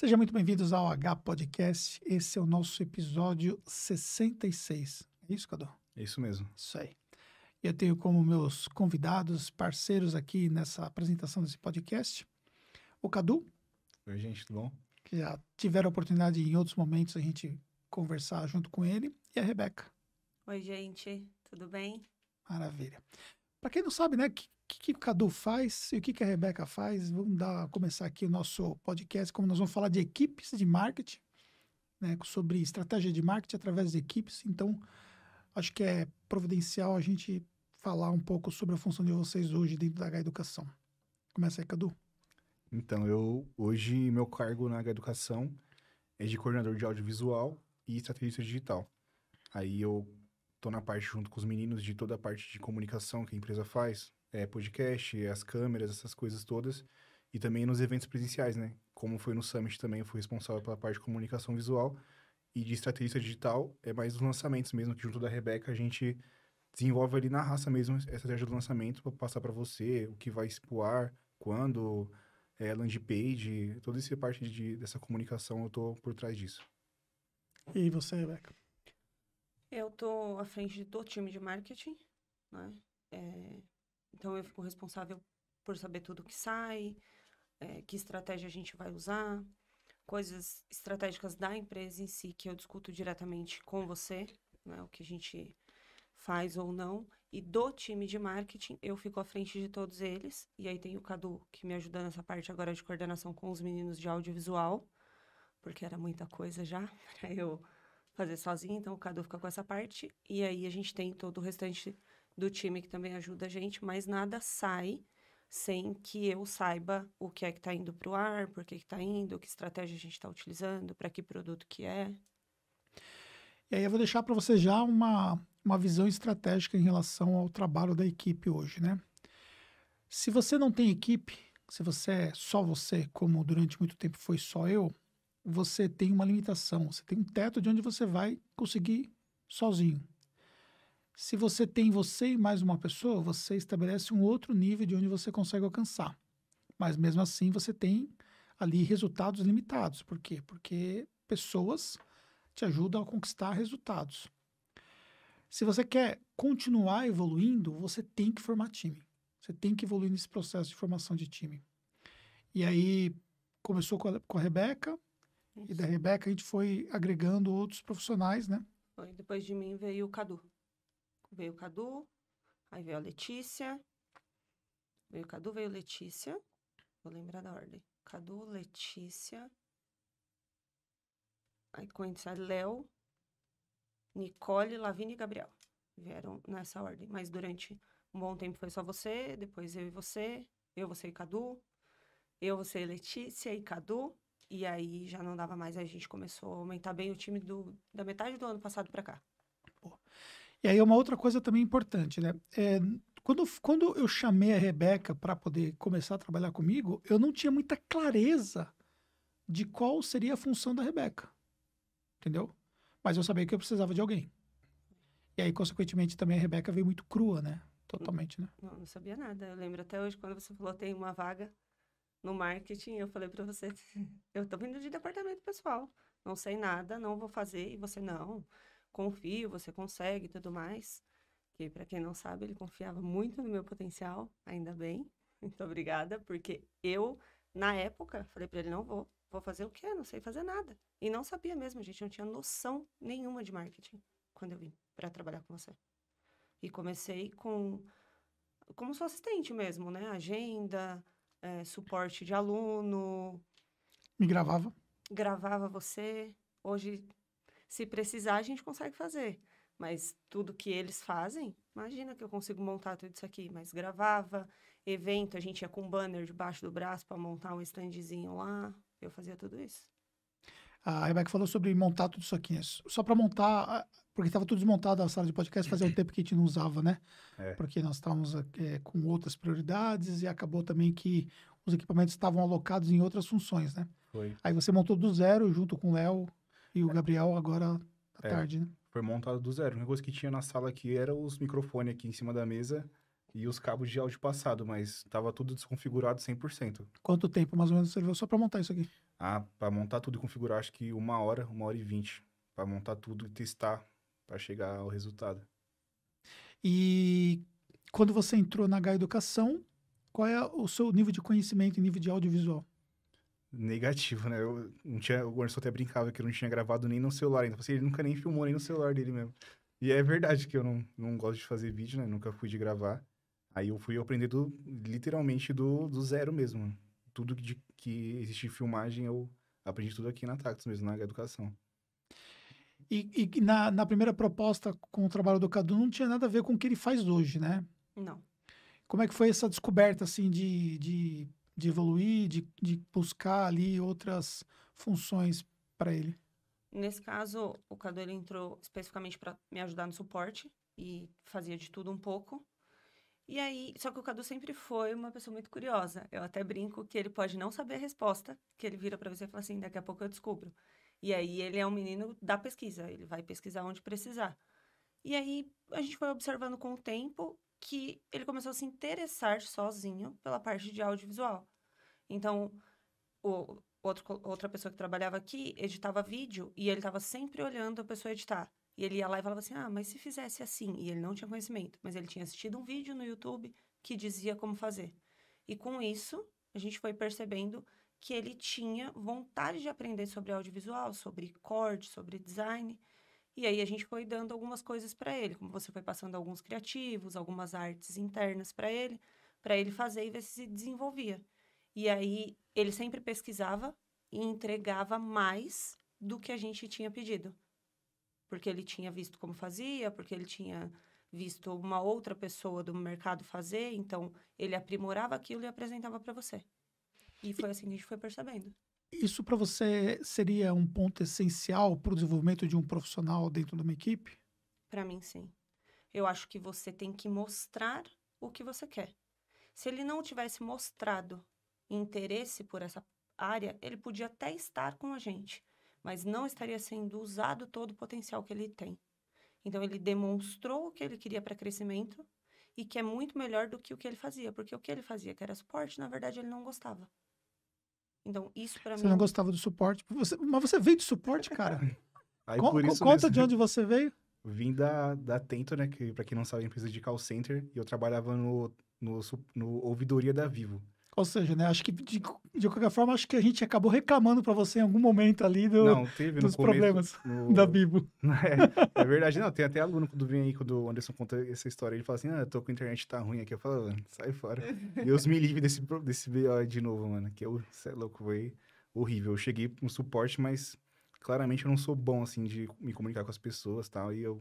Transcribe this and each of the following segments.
Sejam muito bem-vindos ao H Podcast. Esse é o nosso episódio 66. É isso, Cadu? É isso mesmo. Isso aí. Eu tenho como meus convidados, parceiros aqui nessa apresentação desse podcast, o Cadu. Oi, gente, tudo bom? Que já tiveram a oportunidade em outros momentos a gente conversar junto com ele, e a Rebeca. Oi, gente, tudo bem? Maravilha. Para quem não sabe, né, que, que o Cadu faz e o que, que a Rebeca faz. Vamos dar, começar aqui o nosso podcast, como nós vamos falar de equipes de marketing, né, sobre estratégia de marketing através de equipes. Então, acho que é providencial a gente falar um pouco sobre a função de vocês hoje dentro da H Educação. Começa aí, Cadu. Então, eu hoje meu cargo na H Educação é de coordenador de audiovisual e estratégia digital. Aí eu tô na parte junto com os meninos de toda a parte de comunicação que a empresa faz, é, podcast, as câmeras, essas coisas todas. E também nos eventos presenciais, né? Como foi no Summit também, eu fui responsável pela parte de comunicação visual e de estrategista digital, é mais os lançamentos mesmo, que junto da Rebeca a gente desenvolve ali na raça mesmo essa estratégia do lançamento para passar para você o que vai expoar, quando, é, page, toda essa parte de, dessa comunicação eu tô por trás disso. E você, Rebeca? Eu tô à frente do time de marketing, né? É, então, eu fico responsável por saber tudo que sai, é, que estratégia a gente vai usar, coisas estratégicas da empresa em si que eu discuto diretamente com você, né, o que a gente faz ou não, e do time de marketing eu fico à frente de todos eles, e aí tem o Cadu que me ajuda nessa parte agora de coordenação com os meninos de audiovisual, porque era muita coisa já para eu fazer sozinha, então o Cadu fica com essa parte, e aí a gente tem todo o restante do time que também ajuda a gente, mas nada sai sem que eu saiba o que é que está indo para o ar, por que está indo, que estratégia a gente está utilizando, para que produto que é. E aí eu vou deixar para você já uma, uma visão estratégica em relação ao trabalho da equipe hoje, né? Se você não tem equipe, se você é só você, como durante muito tempo foi só eu, você tem uma limitação, você tem um teto de onde você vai conseguir sozinho. Se você tem você e mais uma pessoa, você estabelece um outro nível de onde você consegue alcançar. Mas mesmo assim, você tem ali resultados limitados. Por quê? Porque pessoas te ajudam a conquistar resultados. Se você quer continuar evoluindo, você tem que formar time. Você tem que evoluir nesse processo de formação de time. E aí começou com a, com a Rebeca, e da Rebeca a gente foi agregando outros profissionais, né? Depois de mim veio o Cadu veio o Cadu, aí veio a Letícia, veio o Cadu, veio Letícia, vou lembrar da ordem. Cadu, Letícia, aí conheci Léo, Nicole, Lavina e Gabriel. Vieram nessa ordem, mas durante um bom tempo foi só você, depois eu e você, eu, você e Cadu, eu, você e Letícia e Cadu. E aí já não dava mais, a gente começou a aumentar bem o time do, da metade do ano passado para cá. Pô. E aí é uma outra coisa também importante, né? É, quando, quando eu chamei a Rebeca para poder começar a trabalhar comigo, eu não tinha muita clareza de qual seria a função da Rebeca. Entendeu? Mas eu sabia que eu precisava de alguém. E aí, consequentemente, também a Rebeca veio muito crua, né? Totalmente, né? Não, não sabia nada. Eu lembro até hoje quando você falou tem uma vaga no marketing, eu falei para você, eu tô vindo de departamento pessoal, não sei nada, não vou fazer, e você não confio, você consegue e tudo mais. Que para quem não sabe, ele confiava muito no meu potencial, ainda bem. Muito obrigada, porque eu, na época, falei para ele: não vou, vou fazer o quê? Não sei fazer nada. E não sabia mesmo, gente, não tinha noção nenhuma de marketing quando eu vim para trabalhar com você. E comecei com como sua assistente mesmo, né? Agenda, é, suporte de aluno. Me gravava. Gravava você. Hoje se precisar, a gente consegue fazer. Mas tudo que eles fazem, imagina que eu consigo montar tudo isso aqui. Mas gravava, evento, a gente ia com um banner debaixo do braço para montar um standzinho lá. Eu fazia tudo isso. A Rebeca falou sobre montar tudo isso aqui. Né? Só para montar, porque estava tudo desmontado a sala de podcast, fazia um tempo que a gente não usava, né? É. Porque nós estávamos é, com outras prioridades e acabou também que os equipamentos estavam alocados em outras funções, né? Foi. Aí você montou do zero junto com o Léo e o Gabriel agora à é, tarde, né? Foi montado do zero. A única coisa que tinha na sala aqui era os microfones aqui em cima da mesa e os cabos de áudio passado, mas estava tudo desconfigurado 100%. Quanto tempo mais ou menos você só para montar isso aqui? Ah, para montar tudo e configurar acho que uma hora, uma hora e vinte. Para montar tudo e testar para chegar ao resultado. E quando você entrou na H Educação, qual é o seu nível de conhecimento e nível de audiovisual? negativo, né? Eu, não tinha, o Anderson até brincava que eu não tinha gravado nem no celular ainda. Assim, ele nunca nem filmou nem no celular dele mesmo. E é verdade que eu não, não gosto de fazer vídeo, né? Nunca fui de gravar. Aí eu fui aprender do, literalmente do, do zero mesmo. Tudo de, que existe filmagem, eu aprendi tudo aqui na Tactus mesmo, na educação. E, e na, na primeira proposta com o trabalho do Cadu não tinha nada a ver com o que ele faz hoje, né? Não. Como é que foi essa descoberta, assim, de, de de evoluir, de, de buscar ali outras funções para ele. Nesse caso, o Cadu ele entrou especificamente para me ajudar no suporte e fazia de tudo um pouco. E aí, só que o Cadu sempre foi uma pessoa muito curiosa. Eu até brinco que ele pode não saber a resposta, que ele vira para você e fala assim: daqui a pouco eu descubro. E aí, ele é um menino da pesquisa, ele vai pesquisar onde precisar. E aí, a gente foi observando com o tempo que ele começou a se interessar sozinho pela parte de audiovisual. Então, o, outro, outra pessoa que trabalhava aqui editava vídeo e ele estava sempre olhando a pessoa editar. E ele ia lá e falava assim: ah, mas se fizesse assim. E ele não tinha conhecimento, mas ele tinha assistido um vídeo no YouTube que dizia como fazer. E com isso, a gente foi percebendo que ele tinha vontade de aprender sobre audiovisual, sobre corte, sobre design. E aí a gente foi dando algumas coisas para ele, como você foi passando alguns criativos, algumas artes internas para ele, para ele fazer e ver se se desenvolvia. E aí ele sempre pesquisava e entregava mais do que a gente tinha pedido. Porque ele tinha visto como fazia, porque ele tinha visto uma outra pessoa do mercado fazer, então ele aprimorava aquilo e apresentava para você. E foi assim que a gente foi percebendo. Isso para você seria um ponto essencial para o desenvolvimento de um profissional dentro de uma equipe? Para mim, sim. Eu acho que você tem que mostrar o que você quer. Se ele não tivesse mostrado interesse por essa área, ele podia até estar com a gente, mas não estaria sendo usado todo o potencial que ele tem. Então, ele demonstrou o que ele queria para crescimento e que é muito melhor do que o que ele fazia, porque o que ele fazia, que era suporte, na verdade ele não gostava. Então, isso para mim. Você não é gostava do suporte. Você... Mas você veio de suporte, cara? Aí, conta mesmo. de onde você veio. Vim da, da Tento, né? Que, pra quem não sabe, é empresa de call center. E eu trabalhava no, no, no ouvidoria da Vivo. Ou seja, né, acho que de, de qualquer forma, acho que a gente acabou reclamando para você em algum momento ali do, não, teve, dos problemas no... da Bibo. É, é, verdade, não. Tem até aluno quando vem aí, quando o Anderson conta essa história, ele fala assim: ah, eu tô com a internet tá ruim aqui. Eu falo, ah, sai fora. Deus me livre desse, desse BO de novo, mano. Que eu, é louco, foi horrível. Eu cheguei com suporte, mas claramente eu não sou bom, assim, de me comunicar com as pessoas tal. E eu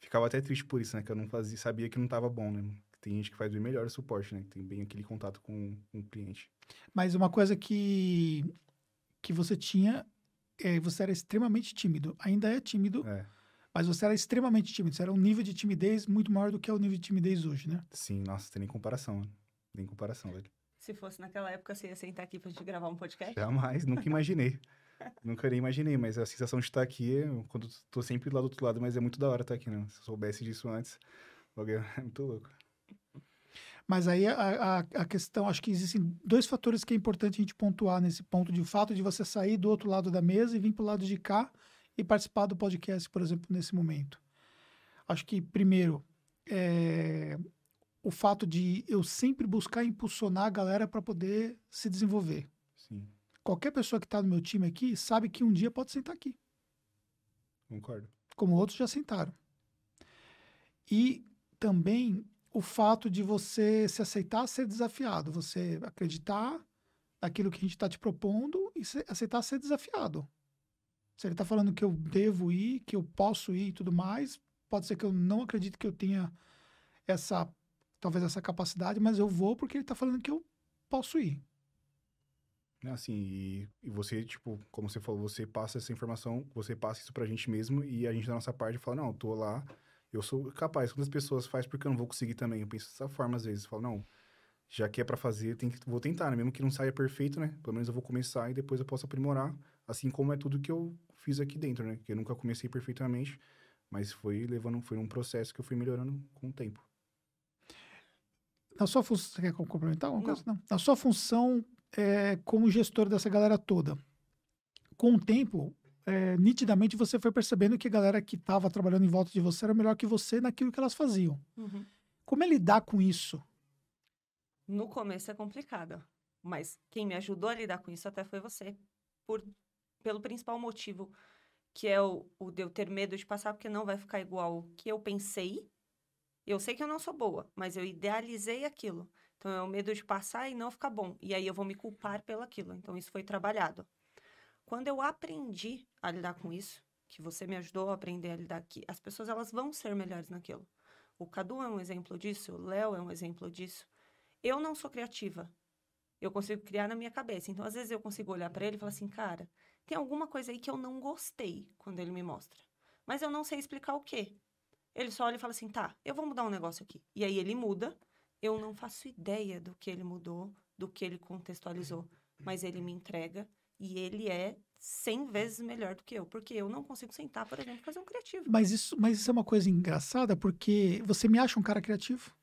ficava até triste por isso, né? Que eu não fazia, sabia que não tava bom, né? tem gente que faz o melhor suporte, né? Que tem bem aquele contato com, com o cliente. Mas uma coisa que, que você tinha, é, você era extremamente tímido. Ainda é tímido, é. mas você era extremamente tímido. Você era um nível de timidez muito maior do que é o nível de timidez hoje, né? Sim, nossa, tem nem comparação, Nem comparação, velho. Se fosse naquela época, você ia sentar aqui pra gente gravar um podcast? Jamais, nunca imaginei. Nunca nem imaginei, mas a sensação de estar aqui, quando tô sempre lá do outro lado, mas é muito da hora estar aqui, né? Se eu soubesse disso antes, é muito louco. Mas aí a, a, a, questão, acho que existem dois fatores que é importante a gente pontuar nesse ponto, de fato de você sair do outro lado da mesa e vir para o lado de cá e participar do podcast, por exemplo, nesse momento. Acho que, primeiro, é, o fato de eu sempre buscar impulsionar a galera para poder se desenvolver. Sim. Qualquer pessoa que está no meu time aqui sabe que um dia pode sentar aqui. Concordo. Como outros já sentaram. E também o fato de você se aceitar ser desafiado, você acreditar naquilo que a gente está te propondo e se, aceitar ser desafiado. Se ele está falando que eu devo ir, que eu posso ir e tudo mais, pode ser que eu não acredite que eu tenha essa, talvez essa capacidade, mas eu vou porque ele está falando que eu posso ir. Né, assim, e, e, você, tipo, como você falou, você passa essa informação, você passa isso pra gente mesmo e a gente da nossa parte fala, não, eu tô lá, eu sou capaz. Quando as pessoas fazem, porque eu não vou conseguir também. Eu penso dessa forma às vezes. Eu falo, não, já que é para fazer, tem que, vou tentar, né? Mesmo que não saia perfeito, né? Pelo menos eu vou começar e depois eu posso aprimorar. Assim como é tudo que eu fiz aqui dentro, né? Que eu nunca comecei perfeitamente, mas foi levando, foi um processo que eu fui melhorando com o tempo. Na sua função, você quer complementar alguma coisa? Não. Na sua função é, como gestor dessa galera toda, com o tempo, é, nitidamente você foi percebendo que a galera que estava trabalhando em volta de você era melhor que você naquilo que elas faziam. Uhum. Como é lidar com isso? No começo é complicado, mas quem me ajudou a lidar com isso até foi você, por pelo principal motivo que é o, o de eu ter medo de passar porque não vai ficar igual o que eu pensei. Eu sei que eu não sou boa, mas eu idealizei aquilo. Então é o medo de passar e não ficar bom. E aí eu vou me culpar pelo aquilo. Então isso foi trabalhado. Quando eu aprendi a lidar com isso, que você me ajudou a aprender a lidar aqui, as pessoas elas vão ser melhores naquilo. O Cadu é um exemplo disso, o Léo é um exemplo disso. Eu não sou criativa. Eu consigo criar na minha cabeça. Então, às vezes, eu consigo olhar para ele e falar assim, cara, tem alguma coisa aí que eu não gostei quando ele me mostra. Mas eu não sei explicar o quê. Ele só olha e fala assim, tá, eu vou mudar um negócio aqui. E aí ele muda. Eu não faço ideia do que ele mudou, do que ele contextualizou, mas ele me entrega e ele é 100 vezes melhor do que eu, porque eu não consigo sentar, por exemplo, fazer um criativo. Mas isso, mas isso é uma coisa engraçada, porque você me acha um cara criativo?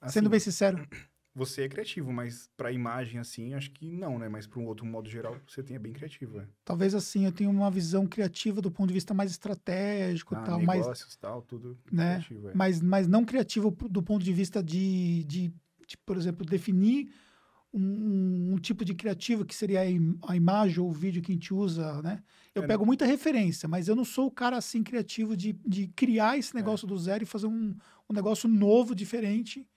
Assim, sendo bem sincero. Você é criativo, mas para imagem assim, acho que não, né? Mas para um outro modo geral, você tem é bem criativo, é. Talvez assim, eu tenha uma visão criativa do ponto de vista mais estratégico, ah, tal, negócios, mas, tal, tudo né? criativo, é. Mas mas não criativo do ponto de vista de, de, de por exemplo, definir um, um, tipo de criativo que seria a, im a, imagem ou o vídeo que a gente usa, né? Eu é, pego né? muita referência, mas eu não sou o cara assim criativo de, de criar esse é. negócio é. do zero e fazer um, um negócio novo, diferente,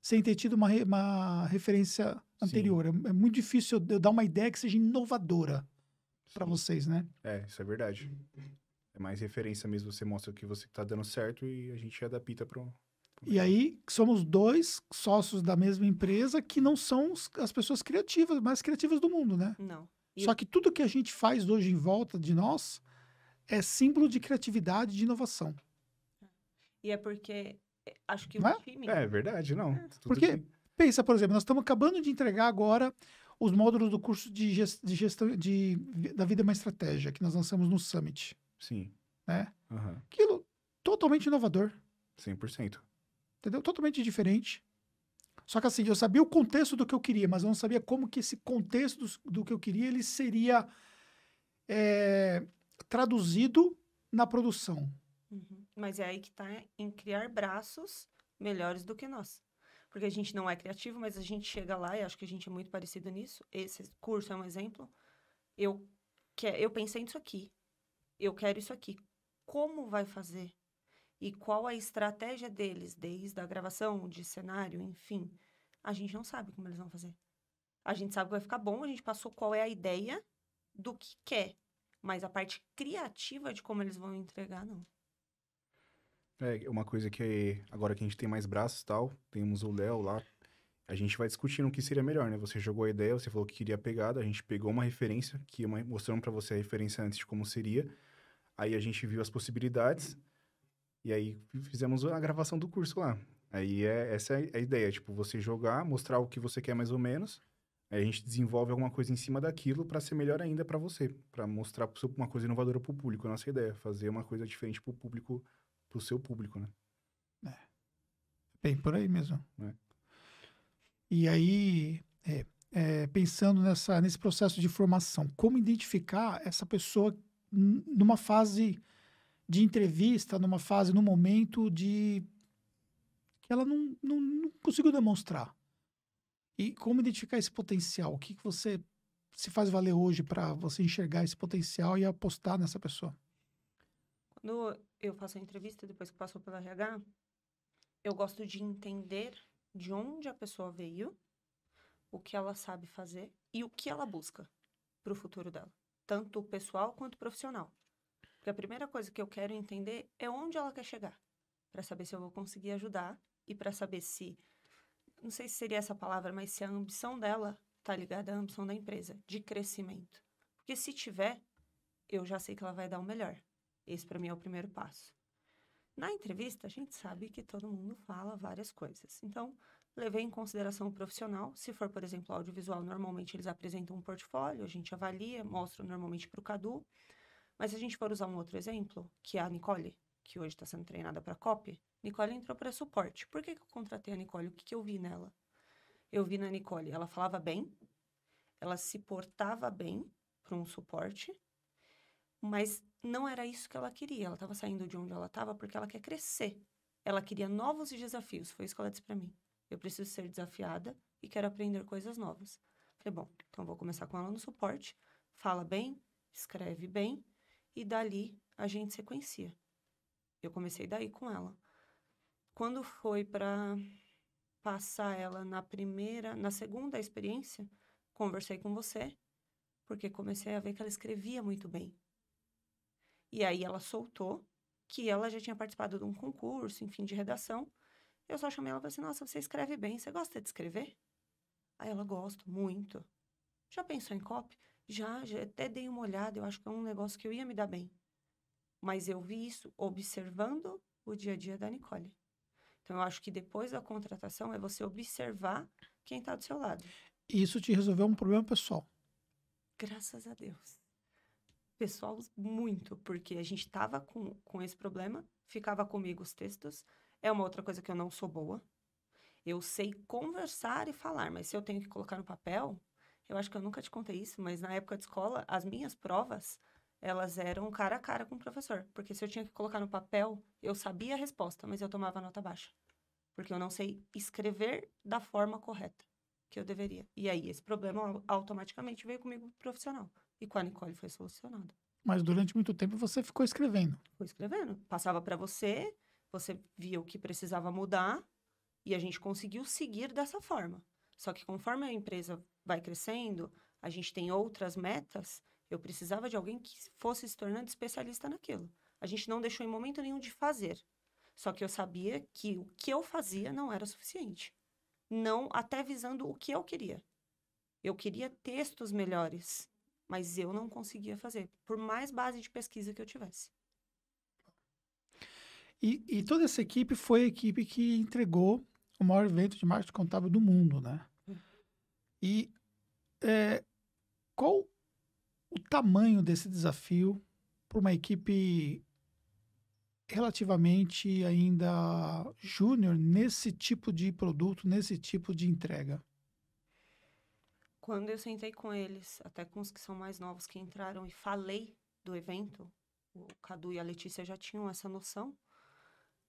sem ter tido uma, re uma referência anterior. É, é, muito difícil eu, eu, dar uma ideia que seja inovadora para vocês, né? É, isso é verdade. É mais referência mesmo, você mostra o que você está dando certo e a gente adapta para e aí somos dois sócios da mesma empresa que não são as pessoas criativas, mais criativas do mundo, né? Não. E Só eu... que tudo que a gente faz hoje em volta de nós é símbolo de criatividade, de inovação. E é porque é, acho que o é? time. É verdade, não. É. Porque pensa, por exemplo, nós estamos acabando de entregar agora os módulos do curso de, gestão de, da vida é uma estratégia que nós lançamos no Summit. Sim. Né? Uhum. Aquilo totalmente inovador. 100%. Entendeu? Totalmente diferente. Só que assim, eu sabia o contexto do que eu queria, mas eu não sabia como que esse contexto do, do que eu queria ele seria é, traduzido na produção. Uhum. Mas é aí que está em criar braços melhores do que nós. Porque a gente não é criativo, mas a gente chega lá, e acho que a gente é muito parecido nisso. Esse curso é um exemplo. Eu, que, eu pensei nisso aqui. Eu quero isso aqui. Como vai fazer? e qual a estratégia deles, desde a gravação, de cenário, enfim. A gente não sabe como eles vão fazer. A gente sabe que vai ficar bom, a gente passou qual é a ideia do que quer, mas a parte criativa de como eles vão entregar, não. É, uma coisa que agora que a gente tem mais braços e tal, temos o Léo lá, a gente vai discutindo o que seria melhor, né? Você jogou a ideia, você falou que queria a pegada, a gente pegou uma referência, que uma, para você a referência antes de como seria, aí a gente viu as possibilidades, e aí fizemos a gravação do curso lá. Aí é, essa é a ideia, tipo, você jogar, mostrar o que você quer mais ou menos. Aí a gente desenvolve alguma coisa em cima daquilo para ser melhor ainda para você, para mostrar uma coisa inovadora para o público. A nossa ideia fazer uma coisa diferente para o público, para o seu público, né? É. Bem por aí mesmo. É. E aí, é, é, pensando nessa, nesse processo de formação, como identificar essa pessoa numa fase de entrevista, numa fase, num momento de. que ela não, não, não conseguiu demonstrar. E como identificar esse potencial? O que, que você se faz valer hoje para você enxergar esse potencial e apostar nessa pessoa? Quando eu faço a entrevista, depois que passou pela RH, eu gosto de entender de onde a pessoa veio, o que ela sabe fazer e o que ela busca para o futuro dela, tanto pessoal quanto profissional. Porque a primeira coisa que eu quero entender é onde ela quer chegar, para saber se eu vou conseguir ajudar e para saber se não sei se seria essa palavra, mas se a ambição dela tá ligada à ambição da empresa, de crescimento. Porque se tiver, eu já sei que ela vai dar o melhor. Esse para mim é o primeiro passo. Na entrevista, a gente sabe que todo mundo fala várias coisas. Então, levei em consideração o profissional. Se for, por exemplo, audiovisual, normalmente eles apresentam um portfólio, a gente avalia, mostra normalmente para o Cadu. Mas se a gente for usar um outro exemplo, que é a Nicole, que hoje está sendo treinada para COP, Nicole entrou para suporte. Por que, que eu contratei a Nicole? O que, que eu vi nela? Eu vi na Nicole, ela falava bem, ela se portava bem para um suporte, mas não era isso que ela queria. Ela estava saindo de onde ela estava porque ela quer crescer. Ela queria novos desafios. Foi isso que ela disse para mim. Eu preciso ser desafiada e quero aprender coisas novas. Falei, bom, então vou começar com ela no suporte. Fala bem, escreve bem, e dali a gente se conhecia. Eu comecei daí com ela. Quando foi para passar ela na primeira, na segunda experiência, conversei com você, porque comecei a ver que ela escrevia muito bem. E aí ela soltou que ela já tinha participado de um concurso, enfim, de redação. Eu só chamei ela e falei assim: Nossa, você escreve bem, você gosta de escrever? Aí ela gosta muito. Já pensou em copy? Já, já até dei uma olhada, eu acho que é um negócio que eu ia me dar bem. Mas eu vi isso observando o dia a dia da Nicole. Então, eu acho que depois da contratação é você observar quem está do seu lado. Isso te resolveu um problema pessoal? Graças a Deus. Pessoal, muito, porque a gente estava com, com esse problema, ficava comigo os textos. É uma outra coisa que eu não sou boa. Eu sei conversar e falar, mas se eu tenho que colocar no papel, eu acho que eu nunca te contei isso, mas na época de escola, as minhas provas, elas eram cara a cara com o professor. Porque se eu tinha que colocar no papel, eu sabia a resposta, mas eu tomava nota baixa. Porque eu não sei escrever da forma correta que eu deveria. E aí, esse problema automaticamente veio comigo profissional. E com a Nicole foi solucionado. Mas durante muito tempo você ficou escrevendo. Ficou escrevendo. Passava para você, você via o que precisava mudar e a gente conseguiu seguir dessa forma. Só que conforme a empresa vai crescendo, a gente tem outras metas, eu precisava de alguém que fosse se tornando especialista naquilo. A gente não deixou em momento nenhum de fazer. Só que eu sabia que o que eu fazia não era suficiente. Não até visando o que eu queria. Eu queria textos melhores, mas eu não conseguia fazer, por mais base de pesquisa que eu tivesse. E, e toda essa equipe foi a equipe que entregou o maior evento de marketing contábil do mundo, né? E é, qual o tamanho desse desafio para uma equipe relativamente ainda júnior nesse tipo de produto, nesse tipo de entrega? Quando eu sentei com eles, até com os que são mais novos que entraram e falei do evento, o Cadu e a Letícia já tinham essa noção,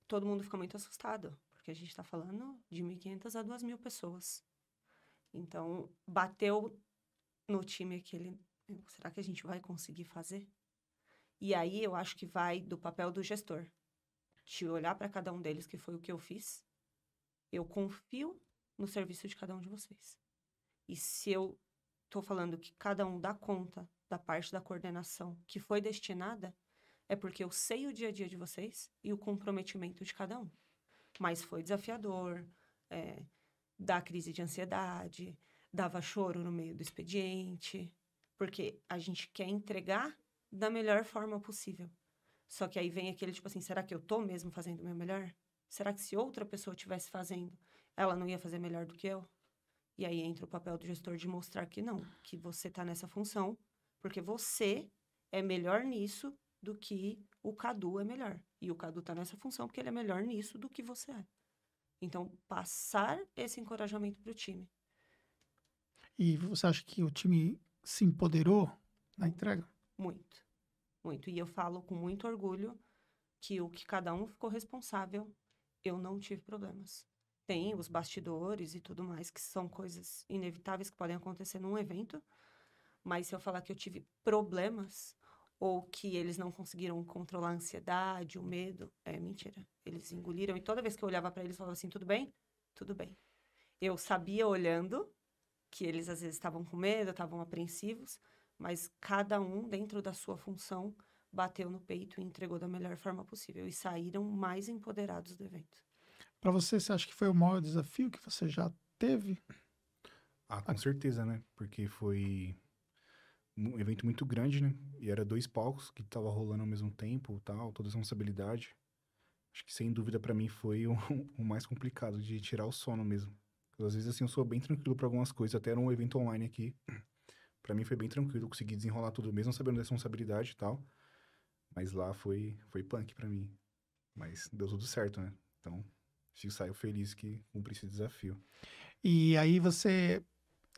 todo mundo ficou muito assustado, porque a gente está falando de 1.500 a 2.000 pessoas. Então, bateu no time aquele. Será que a gente vai conseguir fazer? E aí eu acho que vai do papel do gestor. De olhar para cada um deles, que foi o que eu fiz. Eu confio no serviço de cada um de vocês. E se eu estou falando que cada um dá conta da parte da coordenação que foi destinada, é porque eu sei o dia a dia de vocês e o comprometimento de cada um. Mas foi desafiador, é, da crise de ansiedade, dava choro no meio do expediente, porque a gente quer entregar da melhor forma possível. Só que aí vem aquele tipo assim, será que eu tô mesmo fazendo o meu melhor? Será que se outra pessoa estivesse fazendo, ela não ia fazer melhor do que eu? E aí entra o papel do gestor de mostrar que não, que você tá nessa função, porque você é melhor nisso do que o Cadu é melhor. E o Cadu tá nessa função porque ele é melhor nisso do que você é. Então, passar esse encorajamento para o time. E você acha que o time se empoderou na entrega? Muito, muito. E eu falo com muito orgulho que o que cada um ficou responsável, eu não tive problemas. Tem os bastidores e tudo mais, que são coisas inevitáveis que podem acontecer num evento. Mas se eu falar que eu tive problemas, ou que eles não conseguiram controlar a ansiedade, o medo. É mentira. Eles engoliram e toda vez que eu olhava para eles, eu falava assim: tudo bem? Tudo bem. Eu sabia olhando que eles às vezes estavam com medo, estavam apreensivos, mas cada um, dentro da sua função, bateu no peito e entregou da melhor forma possível e saíram mais empoderados do evento. Para você, você acha que foi o maior desafio que você já teve? Ah, com certeza, né? Porque foi um evento muito grande, né? E era dois palcos que tava rolando ao mesmo tempo, tal, toda essa responsabilidade. Acho que sem dúvida para mim foi o, o, mais complicado de tirar o sono mesmo. Porque, às vezes assim eu sou bem tranquilo para algumas coisas, até era um evento online aqui. Para mim foi bem tranquilo, consegui desenrolar tudo mesmo sabendo da responsabilidade e tal. Mas lá foi foi punk para mim. Mas deu tudo certo, né? Então, saiu feliz que cumpri esse desafio. E aí você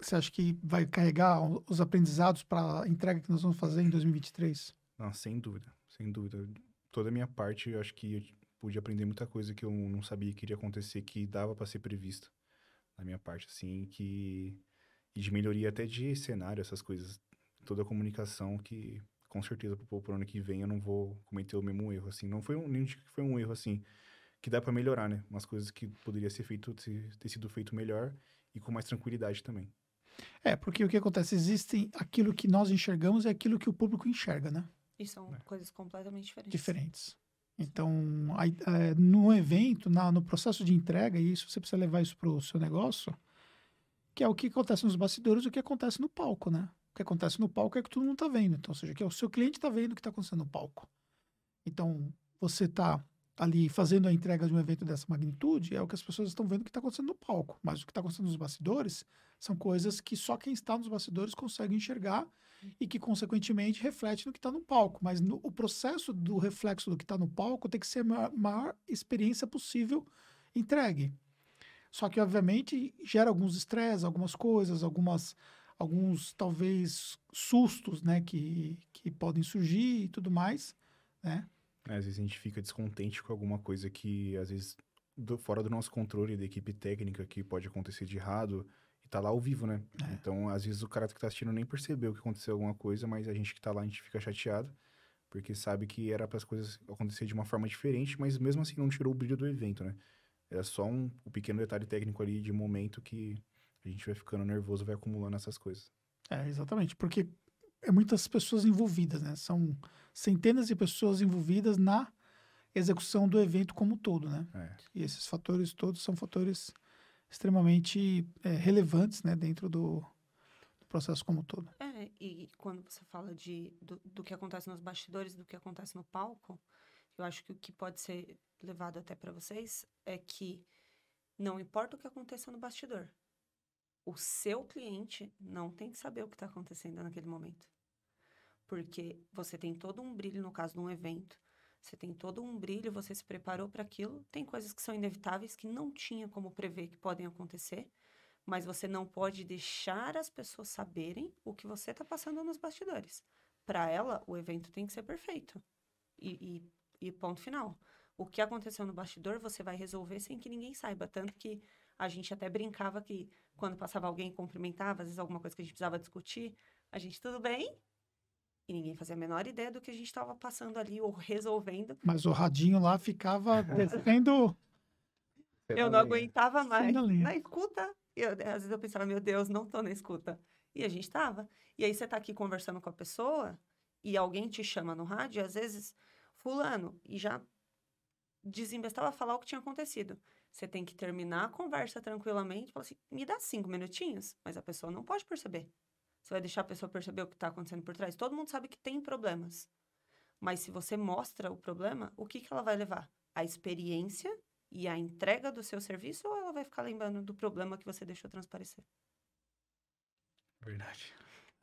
você acha que vai carregar os aprendizados para a entrega que nós vamos fazer em 2023? Não, sem dúvida, sem dúvida. Toda a minha parte, eu acho que eu pude aprender muita coisa que eu não sabia que iria acontecer, que dava para ser prevista na minha parte, assim, que e de melhoria até de cenário, essas coisas, toda a comunicação que com certeza pro, pro ano que vem eu não vou cometer o mesmo erro, assim, não foi um, nem que foi um erro, assim, que dá para melhorar, né? Umas coisas que poderia ser feito, ter sido feito melhor e com mais tranquilidade também. É, porque o que acontece? Existem aquilo que nós enxergamos e aquilo que o público enxerga, né? E são é. coisas completamente diferentes. Diferentes. Então, é, no evento, na, no processo de entrega, e isso você precisa levar isso para o seu negócio, que é o que acontece nos bastidores e o que acontece no palco, né? O que acontece no palco é que todo mundo está vendo. Então, ou seja, que é o seu cliente está vendo o que está acontecendo no palco. Então, você está ali fazendo a entrega de um evento dessa magnitude é o que as pessoas estão vendo que está acontecendo no palco. Mas o que está acontecendo nos bastidores são coisas que só quem está nos bastidores consegue enxergar e que, consequentemente, reflete no que está no palco. Mas no, o processo do reflexo do que está no palco tem que ser a maior, maior experiência possível entregue. Só que, obviamente, gera alguns estresses, algumas coisas, algumas, alguns, talvez, sustos né, que, que podem surgir e tudo mais, né? Às vezes a gente fica descontente com alguma coisa que, às vezes, do, fora do nosso controle da equipe técnica, que pode acontecer de errado, e tá lá ao vivo, né? É. Então, às vezes, o cara que tá assistindo nem percebeu que aconteceu alguma coisa, mas a gente que tá lá, a gente fica chateado, porque sabe que era para as coisas acontecer de uma forma diferente, mas mesmo assim não tirou o brilho do evento, né? Era é só um, um pequeno detalhe técnico ali de momento que a gente vai ficando nervoso, vai acumulando essas coisas. É, exatamente, porque é muitas pessoas envolvidas, né? São centenas de pessoas envolvidas na execução do evento como um todo, né? É. E esses fatores todos são fatores extremamente é, relevantes, né, dentro do, do, processo como um todo. É, e quando você fala de do, do que acontece nos bastidores, do que acontece no palco, eu acho que o que pode ser levado até para vocês é que não importa o que aconteça no bastidor, o seu cliente não tem que saber o que está acontecendo naquele momento. Porque você tem todo um brilho, no caso de um evento, você tem todo um brilho, você se preparou para aquilo. Tem coisas que são inevitáveis, que não tinha como prever que podem acontecer, mas você não pode deixar as pessoas saberem o que você está passando nos bastidores. Para ela, o evento tem que ser perfeito. E, e, e ponto final. O que aconteceu no bastidor, você vai resolver sem que ninguém saiba. Tanto que a gente até brincava que quando passava alguém cumprimentava, às vezes alguma coisa que a gente precisava discutir, a gente, tudo bem? E ninguém fazia a menor ideia do que a gente estava passando ali ou resolvendo. Mas o radinho lá ficava descendo. eu não aguentava mais. Na escuta, eu, às vezes eu pensava, meu Deus, não tô na escuta. E a gente estava. E aí você está aqui conversando com a pessoa e alguém te chama no rádio, às vezes, fulano, e já desembestava falar o que tinha acontecido. Você tem que terminar a conversa tranquilamente, falar assim, me dá cinco minutinhos, mas a pessoa não pode perceber. Você vai deixar a pessoa perceber o que está acontecendo por trás. Todo mundo sabe que tem problemas. Mas se você mostra o problema, o que, que ela vai levar? A experiência e a entrega do seu serviço ou ela vai ficar lembrando do problema que você deixou transparecer? Verdade.